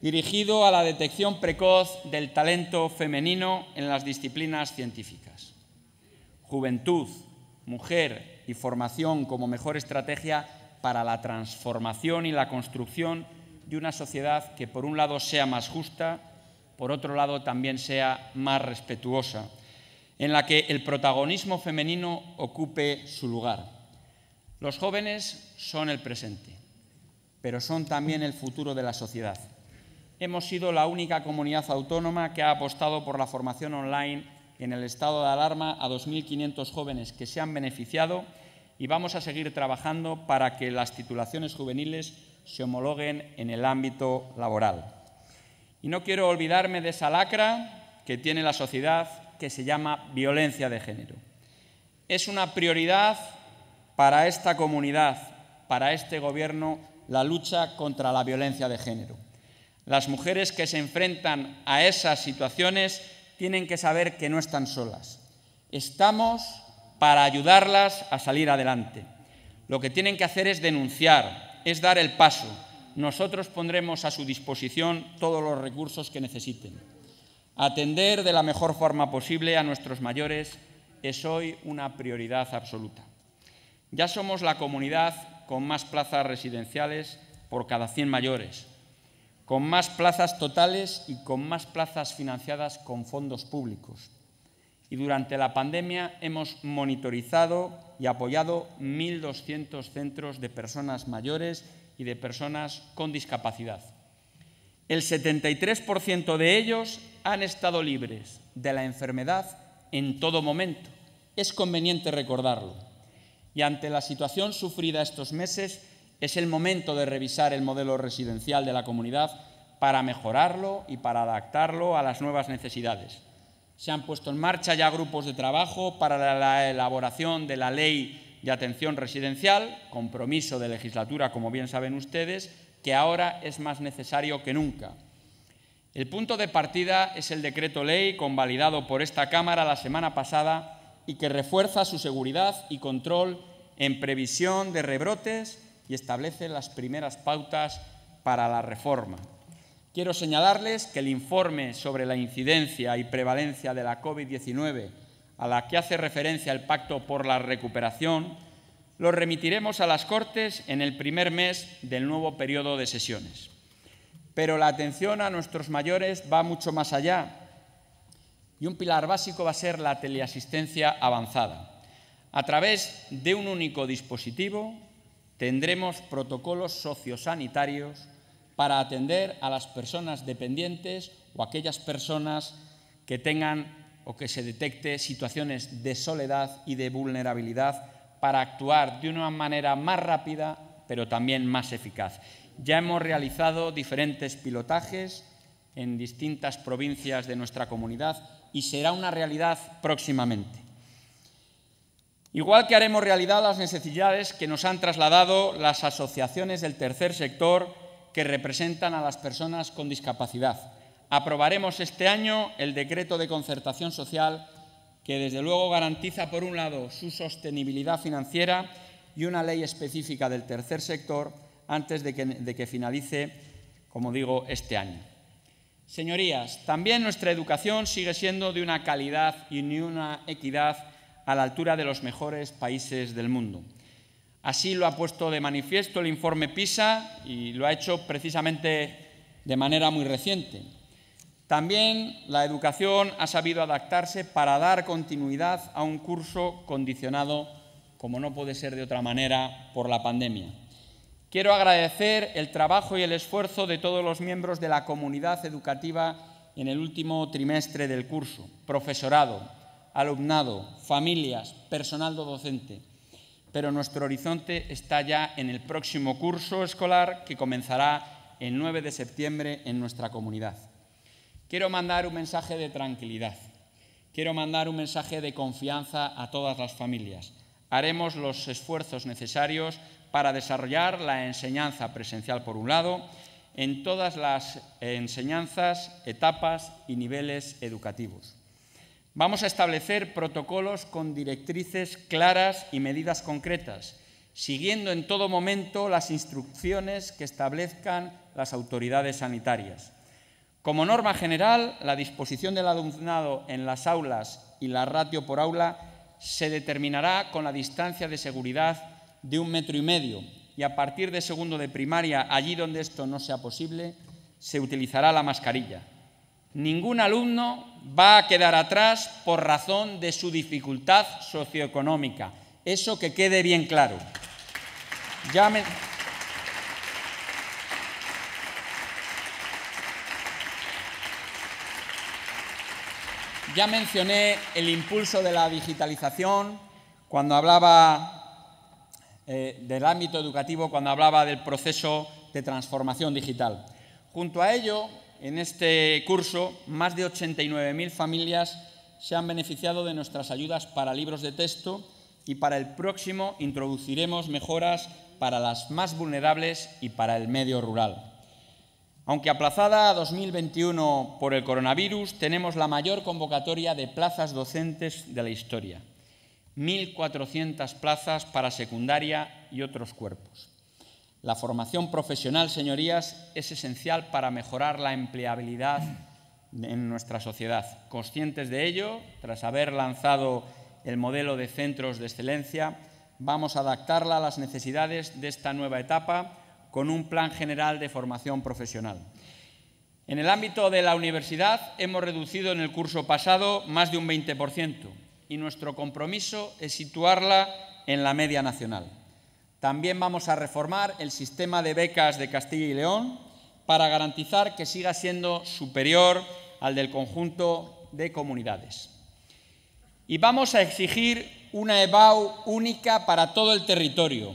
dirigido a la detección precoz del talento femenino en las disciplinas científicas. Juventud, mujer, y formación como mejor estrategia para la transformación y la construcción de una sociedad que por un lado sea más justa, por otro lado también sea más respetuosa, en la que el protagonismo femenino ocupe su lugar. Los jóvenes son el presente, pero son también el futuro de la sociedad. Hemos sido la única comunidad autónoma que ha apostado por la formación online en el estado de alarma a 2.500 jóvenes que se han beneficiado y vamos a seguir trabajando para que las titulaciones juveniles se homologuen en el ámbito laboral. Y no quiero olvidarme de esa lacra que tiene la sociedad que se llama violencia de género. Es una prioridad para esta comunidad, para este gobierno, la lucha contra la violencia de género. Las mujeres que se enfrentan a esas situaciones tienen que saber que no están solas. Estamos para ayudarlas a salir adelante. Lo que tienen que hacer es denunciar, es dar el paso. Nosotros pondremos a su disposición todos los recursos que necesiten. Atender de la mejor forma posible a nuestros mayores es hoy una prioridad absoluta. Ya somos la comunidad con más plazas residenciales por cada 100 mayores, con más plazas totales y con más plazas financiadas con fondos públicos y durante la pandemia hemos monitorizado y apoyado 1.200 centros de personas mayores y de personas con discapacidad. El 73% de ellos han estado libres de la enfermedad en todo momento. Es conveniente recordarlo. Y ante la situación sufrida estos meses, es el momento de revisar el modelo residencial de la comunidad para mejorarlo y para adaptarlo a las nuevas necesidades. Se han puesto en marcha ya grupos de trabajo para la elaboración de la ley de atención residencial, compromiso de legislatura, como bien saben ustedes, que ahora es más necesario que nunca. El punto de partida es el decreto ley convalidado por esta Cámara la semana pasada y que refuerza su seguridad y control en previsión de rebrotes y establece las primeras pautas para la reforma. Quiero señalarles que el informe sobre la incidencia y prevalencia de la COVID-19 a la que hace referencia el Pacto por la Recuperación lo remitiremos a las Cortes en el primer mes del nuevo periodo de sesiones. Pero la atención a nuestros mayores va mucho más allá y un pilar básico va a ser la teleasistencia avanzada. A través de un único dispositivo tendremos protocolos sociosanitarios para atender a las personas dependientes o aquellas personas que tengan o que se detecte situaciones de soledad y de vulnerabilidad para actuar de una manera más rápida, pero también más eficaz. Ya hemos realizado diferentes pilotajes en distintas provincias de nuestra comunidad y será una realidad próximamente. Igual que haremos realidad las necesidades que nos han trasladado las asociaciones del tercer sector que representan a las personas con discapacidad. Aprobaremos este año el decreto de concertación social que desde luego garantiza, por un lado, su sostenibilidad financiera y una ley específica del tercer sector antes de que, finalice, como digo, este año. Señorías, también nuestra educación sigue siendo de una calidad y una equidad a la altura de los mejores países del mundo. Así lo ha puesto de manifiesto el informe PISA y lo ha hecho precisamente de manera muy reciente. También la educación ha sabido adaptarse para dar continuidad a un curso condicionado, como no puede ser de otra manera, por la pandemia. Quiero agradecer el trabajo y el esfuerzo de todos los miembros de la comunidad educativa en el último trimestre del curso, profesorado, alumnado, familias, personal docente pero nuestro horizonte está ya en el próximo curso escolar que comenzará el 9 de septiembre en nuestra comunidad. Quiero mandar un mensaje de tranquilidad, quiero mandar un mensaje de confianza a todas las familias. Haremos los esfuerzos necesarios para desarrollar la enseñanza presencial, por un lado, en todas las enseñanzas, etapas y niveles educativos. Vamos a establecer protocolos con directrices claras y medidas concretas, siguiendo en todo momento las instrucciones que establezcan las autoridades sanitarias. Como norma general, la disposición del alumnado en las aulas y la ratio por aula se determinará con la distancia de seguridad de un metro y medio y a partir de segundo de primaria, allí donde esto no sea posible, se utilizará la mascarilla. Ningún alumno va a quedar atrás por razón de su dificultad socioeconómica. Eso que quede bien claro. Ya mencioné el impulso de la digitalización cuando hablaba eh, del ámbito educativo, cuando hablaba del proceso de transformación digital. Junto a ello, en este curso, más de 89.000 familias se han beneficiado de nuestras ayudas para libros de texto y para el próximo introduciremos mejoras para las más vulnerables y para el medio rural. Aunque aplazada a 2021 por el coronavirus, tenemos la mayor convocatoria de plazas docentes de la historia. 1.400 plazas para secundaria y otros cuerpos. La formación profesional, señorías, es esencial para mejorar la empleabilidad en nuestra sociedad. Conscientes de ello, tras haber lanzado el modelo de centros de excelencia, vamos a adaptarla a las necesidades de esta nueva etapa con un plan general de formación profesional. En el ámbito de la universidad hemos reducido en el curso pasado más de un 20% y nuestro compromiso es situarla en la media nacional. También vamos a reformar el sistema de becas de Castilla y León para garantizar que siga siendo superior al del conjunto de comunidades. Y vamos a exigir una EBAU única para todo el territorio.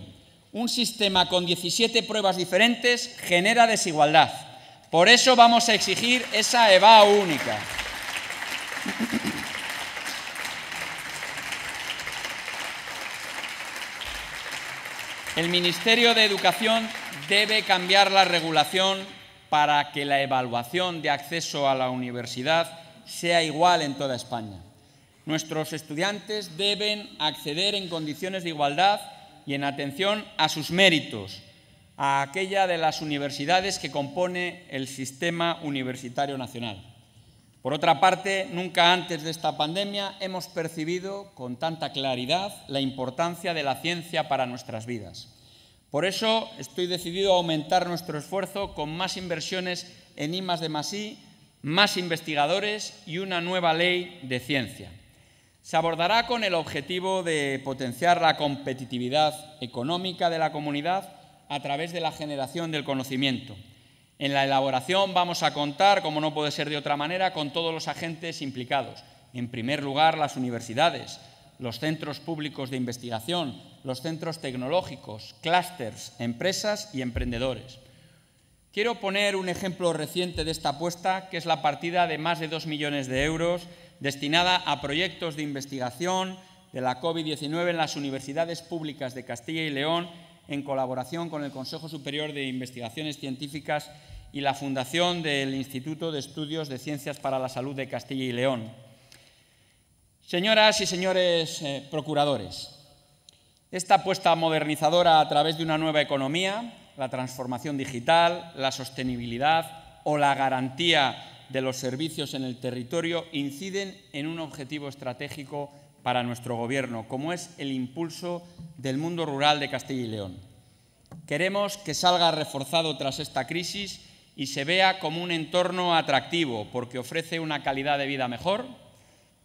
Un sistema con 17 pruebas diferentes genera desigualdad. Por eso vamos a exigir esa EBAU única. El Ministerio de Educación debe cambiar la regulación para que la evaluación de acceso a la universidad sea igual en toda España. Nuestros estudiantes deben acceder en condiciones de igualdad y en atención a sus méritos, a aquella de las universidades que compone el sistema universitario nacional. Por otra parte, nunca antes de esta pandemia hemos percibido con tanta claridad la importancia de la ciencia para nuestras vidas. Por eso estoy decidido a aumentar nuestro esfuerzo con más inversiones en I, de más investigadores y una nueva ley de ciencia. Se abordará con el objetivo de potenciar la competitividad económica de la comunidad a través de la generación del conocimiento en la elaboración vamos a contar, como no puede ser de otra manera, con todos los agentes implicados. En primer lugar, las universidades, los centros públicos de investigación, los centros tecnológicos, clústeres, empresas y emprendedores. Quiero poner un ejemplo reciente de esta apuesta, que es la partida de más de 2 millones de euros destinada a proyectos de investigación de la COVID-19 en las universidades públicas de Castilla y León en colaboración con el Consejo Superior de Investigaciones Científicas y la fundación del Instituto de Estudios de Ciencias para la Salud de Castilla y León. Señoras y señores eh, procuradores, esta apuesta modernizadora a través de una nueva economía, la transformación digital, la sostenibilidad o la garantía de los servicios en el territorio inciden en un objetivo estratégico para nuestro Gobierno, como es el impulso del mundo rural de Castilla y León. Queremos que salga reforzado tras esta crisis y se vea como un entorno atractivo, porque ofrece una calidad de vida mejor,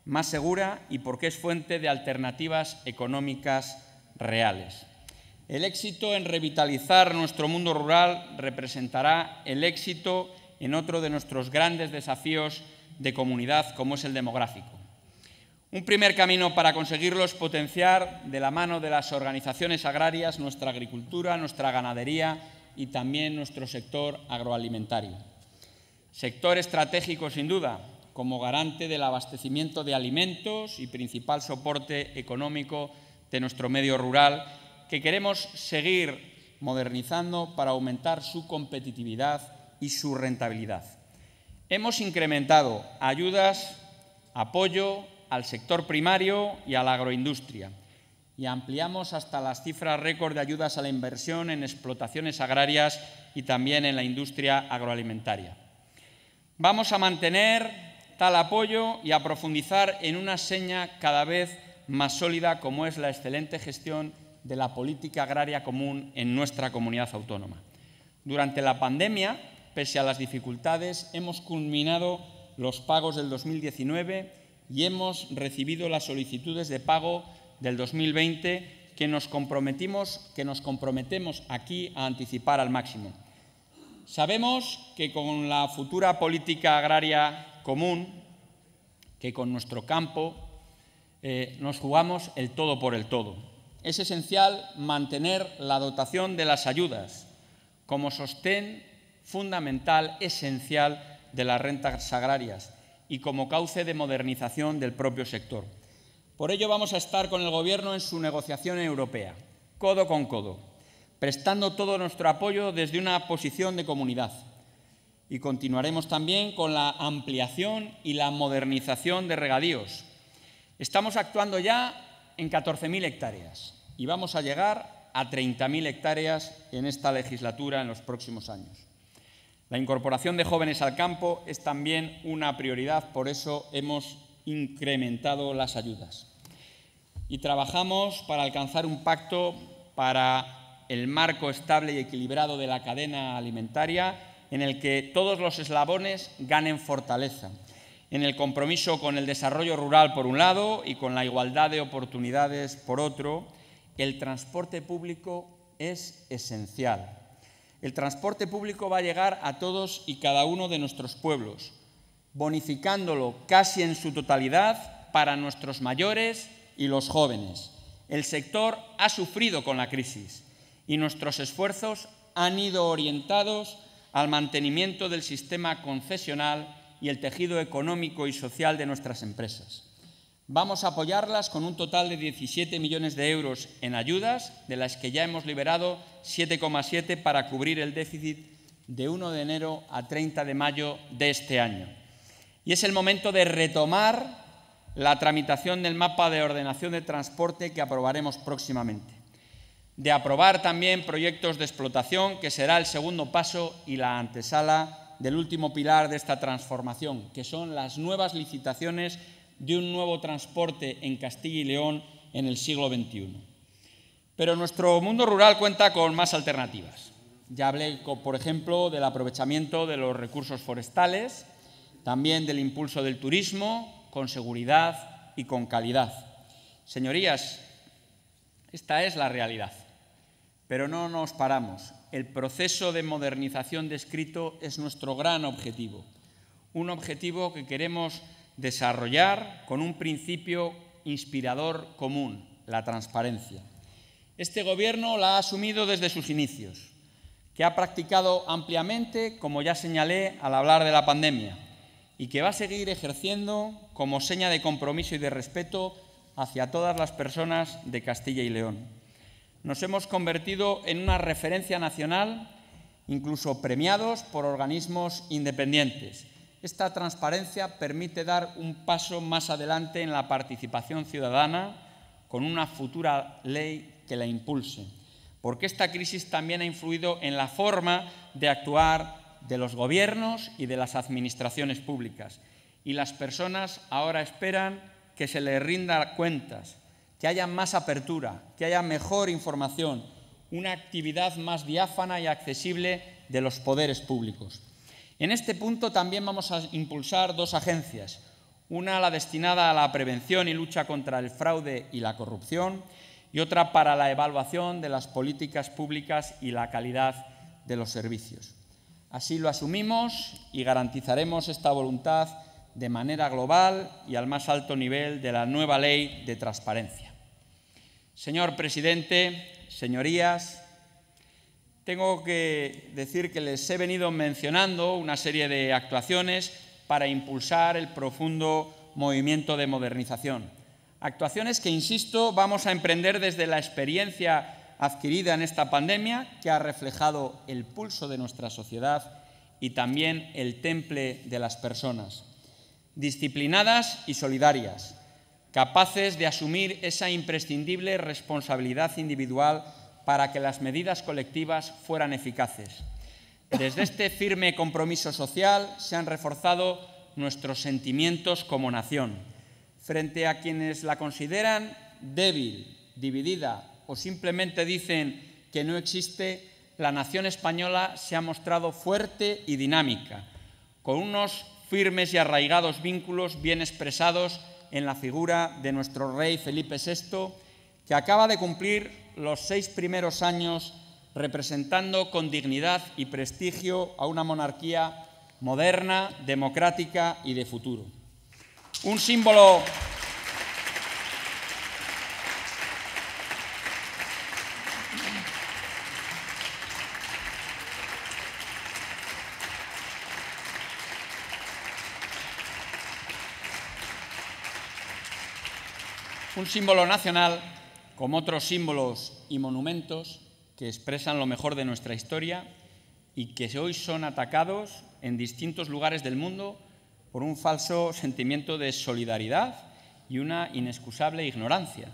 más segura y porque es fuente de alternativas económicas reales. El éxito en revitalizar nuestro mundo rural representará el éxito en otro de nuestros grandes desafíos de comunidad, como es el demográfico. Un primer camino para conseguirlo es potenciar de la mano de las organizaciones agrarias nuestra agricultura, nuestra ganadería y también nuestro sector agroalimentario. Sector estratégico sin duda, como garante del abastecimiento de alimentos y principal soporte económico de nuestro medio rural, que queremos seguir modernizando para aumentar su competitividad y su rentabilidad. Hemos incrementado ayudas, apoyo al sector primario y a la agroindustria. Y ampliamos hasta las cifras récord de ayudas a la inversión en explotaciones agrarias y también en la industria agroalimentaria. Vamos a mantener tal apoyo y a profundizar en una seña cada vez más sólida como es la excelente gestión de la política agraria común en nuestra comunidad autónoma. Durante la pandemia, pese a las dificultades, hemos culminado los pagos del 2019 y hemos recibido las solicitudes de pago del 2020 que nos comprometimos, que nos comprometemos aquí a anticipar al máximo. Sabemos que con la futura política agraria común, que con nuestro campo, eh, nos jugamos el todo por el todo. Es esencial mantener la dotación de las ayudas como sostén fundamental, esencial de las rentas agrarias y como cauce de modernización del propio sector. Por ello vamos a estar con el Gobierno en su negociación europea, codo con codo, prestando todo nuestro apoyo desde una posición de comunidad. Y continuaremos también con la ampliación y la modernización de regadíos. Estamos actuando ya en 14.000 hectáreas y vamos a llegar a 30.000 hectáreas en esta legislatura en los próximos años. La incorporación de jóvenes al campo es también una prioridad, por eso hemos incrementado las ayudas. Y trabajamos para alcanzar un pacto para el marco estable y equilibrado de la cadena alimentaria en el que todos los eslabones ganen fortaleza, en el compromiso con el desarrollo rural por un lado y con la igualdad de oportunidades por otro, el transporte público es esencial el transporte público va a llegar a todos y cada uno de nuestros pueblos, bonificándolo casi en su totalidad para nuestros mayores y los jóvenes. El sector ha sufrido con la crisis y nuestros esfuerzos han ido orientados al mantenimiento del sistema concesional y el tejido económico y social de nuestras empresas. Vamos a apoyarlas con un total de 17 millones de euros en ayudas, de las que ya hemos liberado 7,7 para cubrir el déficit de 1 de enero a 30 de mayo de este año. Y es el momento de retomar la tramitación del mapa de ordenación de transporte que aprobaremos próximamente. De aprobar también proyectos de explotación, que será el segundo paso y la antesala del último pilar de esta transformación, que son las nuevas licitaciones de un nuevo transporte en Castilla y León en el siglo XXI. Pero nuestro mundo rural cuenta con más alternativas. Ya hablé, por ejemplo, del aprovechamiento de los recursos forestales, también del impulso del turismo, con seguridad y con calidad. Señorías, esta es la realidad, pero no nos paramos. El proceso de modernización descrito es nuestro gran objetivo, un objetivo que queremos desarrollar con un principio inspirador común, la transparencia. Este Gobierno la ha asumido desde sus inicios, que ha practicado ampliamente, como ya señalé al hablar de la pandemia, y que va a seguir ejerciendo como seña de compromiso y de respeto hacia todas las personas de Castilla y León. Nos hemos convertido en una referencia nacional, incluso premiados por organismos independientes, esta transparencia permite dar un paso más adelante en la participación ciudadana con una futura ley que la impulse, porque esta crisis también ha influido en la forma de actuar de los gobiernos y de las administraciones públicas. Y las personas ahora esperan que se les rinda cuentas, que haya más apertura, que haya mejor información, una actividad más diáfana y accesible de los poderes públicos. En este punto también vamos a impulsar dos agencias, una la destinada a la prevención y lucha contra el fraude y la corrupción y otra para la evaluación de las políticas públicas y la calidad de los servicios. Así lo asumimos y garantizaremos esta voluntad de manera global y al más alto nivel de la nueva ley de transparencia. Señor presidente, señorías, tengo que decir que les he venido mencionando una serie de actuaciones para impulsar el profundo movimiento de modernización. Actuaciones que, insisto, vamos a emprender desde la experiencia adquirida en esta pandemia, que ha reflejado el pulso de nuestra sociedad y también el temple de las personas. Disciplinadas y solidarias, capaces de asumir esa imprescindible responsabilidad individual para que las medidas colectivas fueran eficaces. Desde este firme compromiso social se han reforzado nuestros sentimientos como nación. Frente a quienes la consideran débil, dividida o simplemente dicen que no existe, la nación española se ha mostrado fuerte y dinámica, con unos firmes y arraigados vínculos bien expresados en la figura de nuestro rey Felipe VI, que acaba de cumplir los seis primeros años representando con dignidad y prestigio a una monarquía moderna, democrática y de futuro. Un símbolo un símbolo nacional como otros símbolos y monumentos que expresan lo mejor de nuestra historia y que hoy son atacados en distintos lugares del mundo por un falso sentimiento de solidaridad y una inexcusable ignorancia.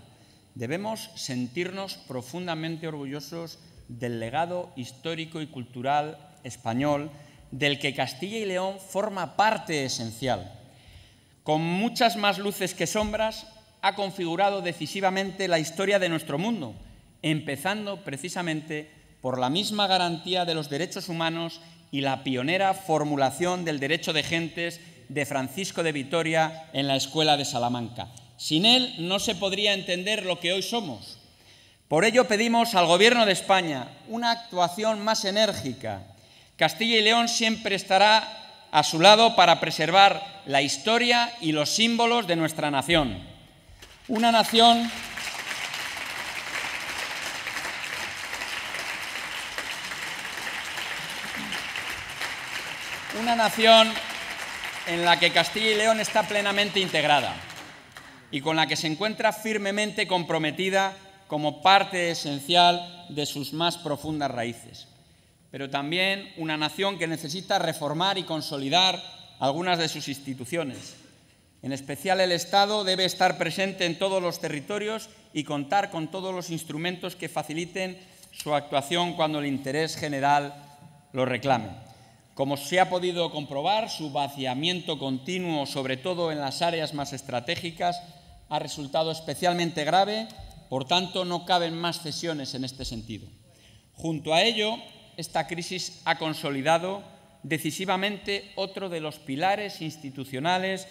Debemos sentirnos profundamente orgullosos del legado histórico y cultural español del que Castilla y León forma parte esencial. Con muchas más luces que sombras, ha configurado decisivamente la historia de nuestro mundo, empezando precisamente por la misma garantía de los derechos humanos y la pionera formulación del derecho de gentes de Francisco de Vitoria en la Escuela de Salamanca. Sin él no se podría entender lo que hoy somos. Por ello pedimos al Gobierno de España una actuación más enérgica. Castilla y León siempre estará a su lado para preservar la historia y los símbolos de nuestra nación. Una nación una nación en la que Castilla y León está plenamente integrada y con la que se encuentra firmemente comprometida como parte esencial de sus más profundas raíces, pero también una nación que necesita reformar y consolidar algunas de sus instituciones, en especial el Estado debe estar presente en todos los territorios y contar con todos los instrumentos que faciliten su actuación cuando el interés general lo reclame. Como se ha podido comprobar, su vaciamiento continuo, sobre todo en las áreas más estratégicas, ha resultado especialmente grave, por tanto no caben más cesiones en este sentido. Junto a ello, esta crisis ha consolidado decisivamente otro de los pilares institucionales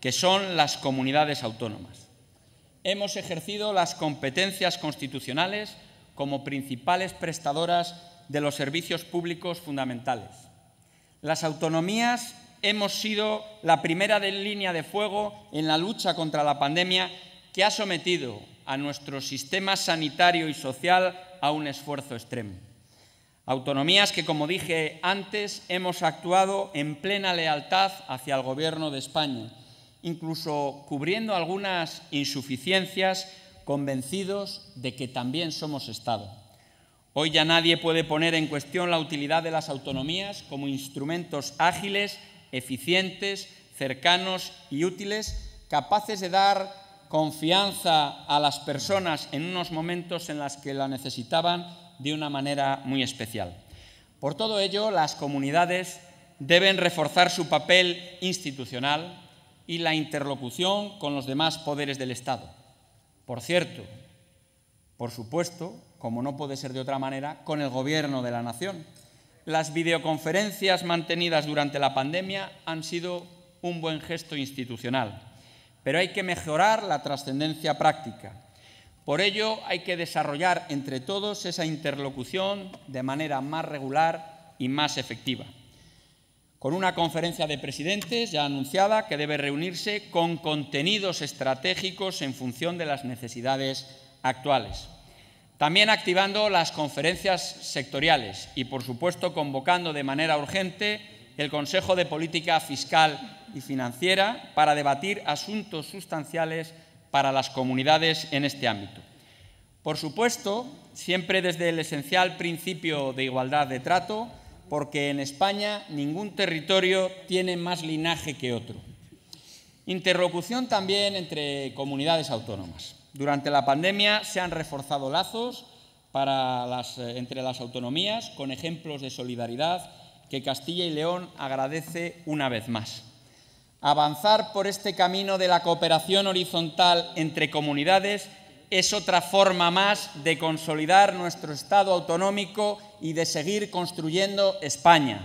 que son las comunidades autónomas. Hemos ejercido las competencias constitucionales como principales prestadoras de los servicios públicos fundamentales. Las autonomías hemos sido la primera línea de fuego en la lucha contra la pandemia que ha sometido a nuestro sistema sanitario y social a un esfuerzo extremo. Autonomías que, como dije antes, hemos actuado en plena lealtad hacia el Gobierno de España incluso cubriendo algunas insuficiencias, convencidos de que también somos Estado. Hoy ya nadie puede poner en cuestión la utilidad de las autonomías como instrumentos ágiles, eficientes, cercanos y útiles, capaces de dar confianza a las personas en unos momentos en los que la necesitaban de una manera muy especial. Por todo ello, las comunidades deben reforzar su papel institucional, y la interlocución con los demás poderes del Estado. Por cierto, por supuesto, como no puede ser de otra manera, con el Gobierno de la Nación. Las videoconferencias mantenidas durante la pandemia han sido un buen gesto institucional, pero hay que mejorar la trascendencia práctica. Por ello, hay que desarrollar entre todos esa interlocución de manera más regular y más efectiva con una conferencia de presidentes ya anunciada que debe reunirse con contenidos estratégicos en función de las necesidades actuales. También activando las conferencias sectoriales y, por supuesto, convocando de manera urgente el Consejo de Política Fiscal y Financiera para debatir asuntos sustanciales para las comunidades en este ámbito. Por supuesto, siempre desde el esencial principio de igualdad de trato, porque en España ningún territorio tiene más linaje que otro. Interlocución también entre comunidades autónomas. Durante la pandemia se han reforzado lazos eh, entre las autonomías con ejemplos de solidaridad que Castilla y León agradece una vez más. Avanzar por este camino de la cooperación horizontal entre comunidades es otra forma más de consolidar nuestro Estado autonómico y de seguir construyendo España.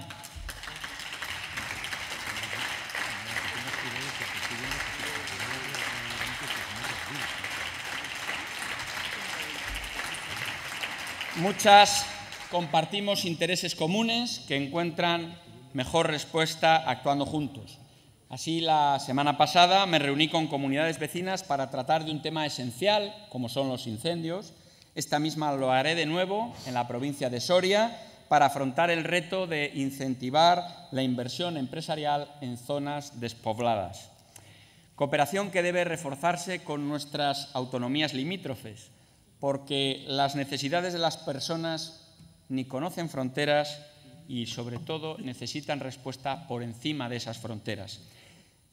Muchas compartimos intereses comunes que encuentran mejor respuesta actuando juntos. Así, la semana pasada me reuní con comunidades vecinas para tratar de un tema esencial, como son los incendios. Esta misma lo haré de nuevo en la provincia de Soria para afrontar el reto de incentivar la inversión empresarial en zonas despobladas. Cooperación que debe reforzarse con nuestras autonomías limítrofes, porque las necesidades de las personas ni conocen fronteras y, sobre todo, necesitan respuesta por encima de esas fronteras.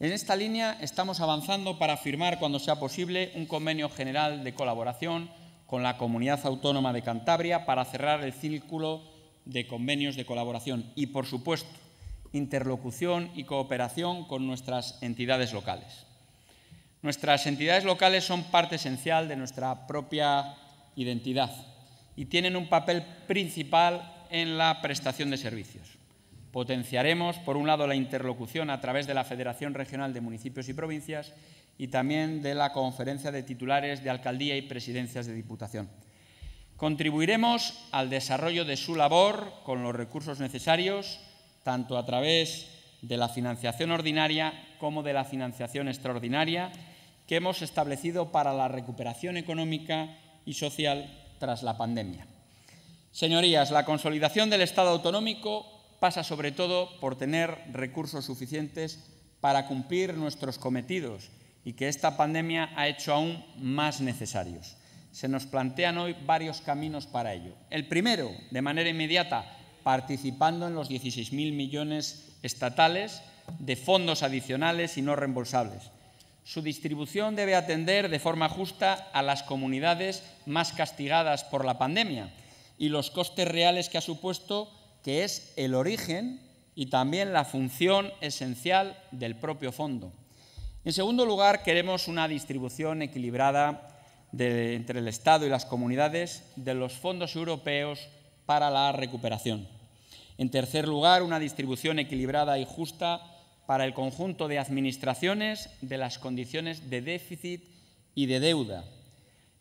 En esta línea estamos avanzando para firmar, cuando sea posible, un convenio general de colaboración con la Comunidad Autónoma de Cantabria para cerrar el círculo de convenios de colaboración y, por supuesto, interlocución y cooperación con nuestras entidades locales. Nuestras entidades locales son parte esencial de nuestra propia identidad y tienen un papel principal en la prestación de servicios. Potenciaremos, por un lado, la interlocución a través de la Federación Regional de Municipios y Provincias y también de la Conferencia de Titulares de Alcaldía y Presidencias de Diputación. Contribuiremos al desarrollo de su labor con los recursos necesarios, tanto a través de la financiación ordinaria como de la financiación extraordinaria que hemos establecido para la recuperación económica y social tras la pandemia. Señorías, la consolidación del Estado autonómico pasa sobre todo por tener recursos suficientes para cumplir nuestros cometidos y que esta pandemia ha hecho aún más necesarios. Se nos plantean hoy varios caminos para ello. El primero, de manera inmediata, participando en los 16.000 millones estatales de fondos adicionales y no reembolsables. Su distribución debe atender de forma justa a las comunidades más castigadas por la pandemia y los costes reales que ha supuesto que es el origen y también la función esencial del propio fondo. En segundo lugar, queremos una distribución equilibrada entre el Estado y las comunidades de los fondos europeos para la recuperación. En tercer lugar, una distribución equilibrada y justa para el conjunto de administraciones de las condiciones de déficit y de deuda.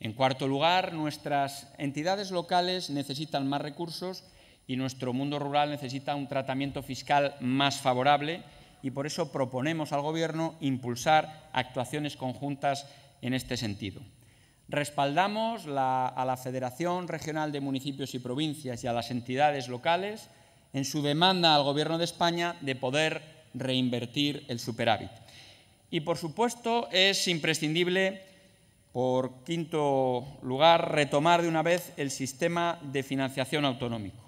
En cuarto lugar, nuestras entidades locales necesitan más recursos y nuestro mundo rural necesita un tratamiento fiscal más favorable y por eso proponemos al Gobierno impulsar actuaciones conjuntas en este sentido. Respaldamos a la Federación Regional de Municipios y Provincias y a las entidades locales en su demanda al Gobierno de España de poder reinvertir el superávit. Y, por supuesto, es imprescindible por quinto lugar, retomar de una vez el sistema de financiación autonómico.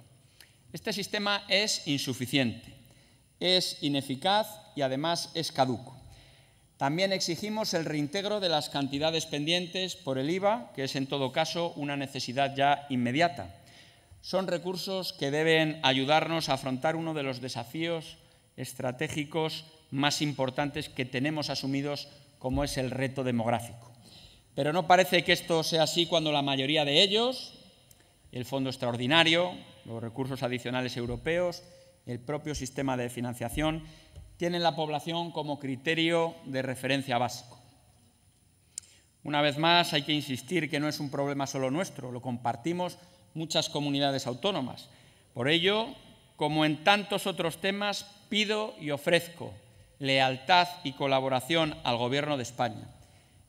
Este sistema es insuficiente, es ineficaz y además es caduco. También exigimos el reintegro de las cantidades pendientes por el IVA, que es en todo caso una necesidad ya inmediata. Son recursos que deben ayudarnos a afrontar uno de los desafíos estratégicos más importantes que tenemos asumidos, como es el reto demográfico. Pero no parece que esto sea así cuando la mayoría de ellos, el Fondo Extraordinario, los recursos adicionales europeos, el propio sistema de financiación, tienen la población como criterio de referencia básico. Una vez más, hay que insistir que no es un problema solo nuestro, lo compartimos muchas comunidades autónomas. Por ello, como en tantos otros temas, pido y ofrezco lealtad y colaboración al Gobierno de España.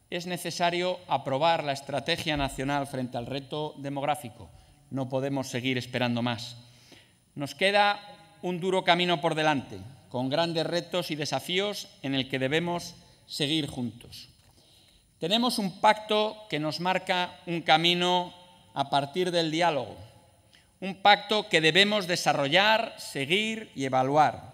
Es necesario aprobar la Estrategia Nacional frente al reto demográfico, no podemos seguir esperando más. Nos queda un duro camino por delante, con grandes retos y desafíos en el que debemos seguir juntos. Tenemos un pacto que nos marca un camino a partir del diálogo, un pacto que debemos desarrollar, seguir y evaluar.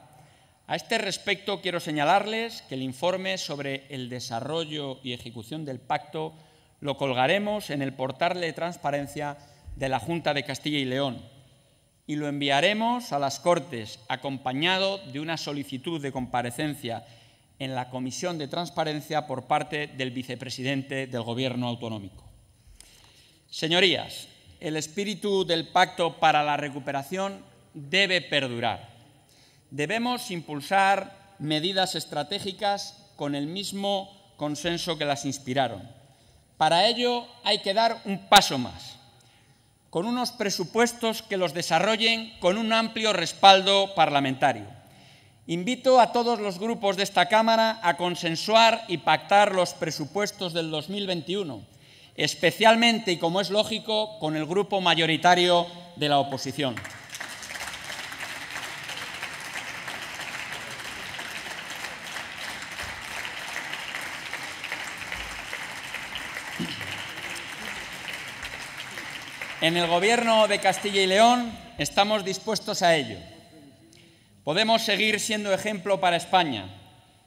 A este respecto quiero señalarles que el informe sobre el desarrollo y ejecución del pacto lo colgaremos en el portal de transparencia de la Junta de Castilla y León y lo enviaremos a las Cortes acompañado de una solicitud de comparecencia en la Comisión de Transparencia por parte del vicepresidente del Gobierno autonómico. Señorías, el espíritu del Pacto para la Recuperación debe perdurar. Debemos impulsar medidas estratégicas con el mismo consenso que las inspiraron. Para ello hay que dar un paso más con unos presupuestos que los desarrollen con un amplio respaldo parlamentario. Invito a todos los grupos de esta Cámara a consensuar y pactar los presupuestos del 2021, especialmente y como es lógico, con el grupo mayoritario de la oposición. En el Gobierno de Castilla y León estamos dispuestos a ello. Podemos seguir siendo ejemplo para España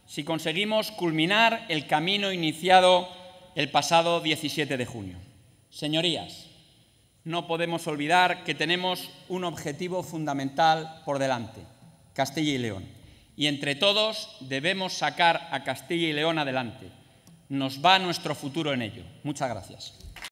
si conseguimos culminar el camino iniciado el pasado 17 de junio. Señorías, no podemos olvidar que tenemos un objetivo fundamental por delante, Castilla y León. Y entre todos debemos sacar a Castilla y León adelante. Nos va nuestro futuro en ello. Muchas gracias.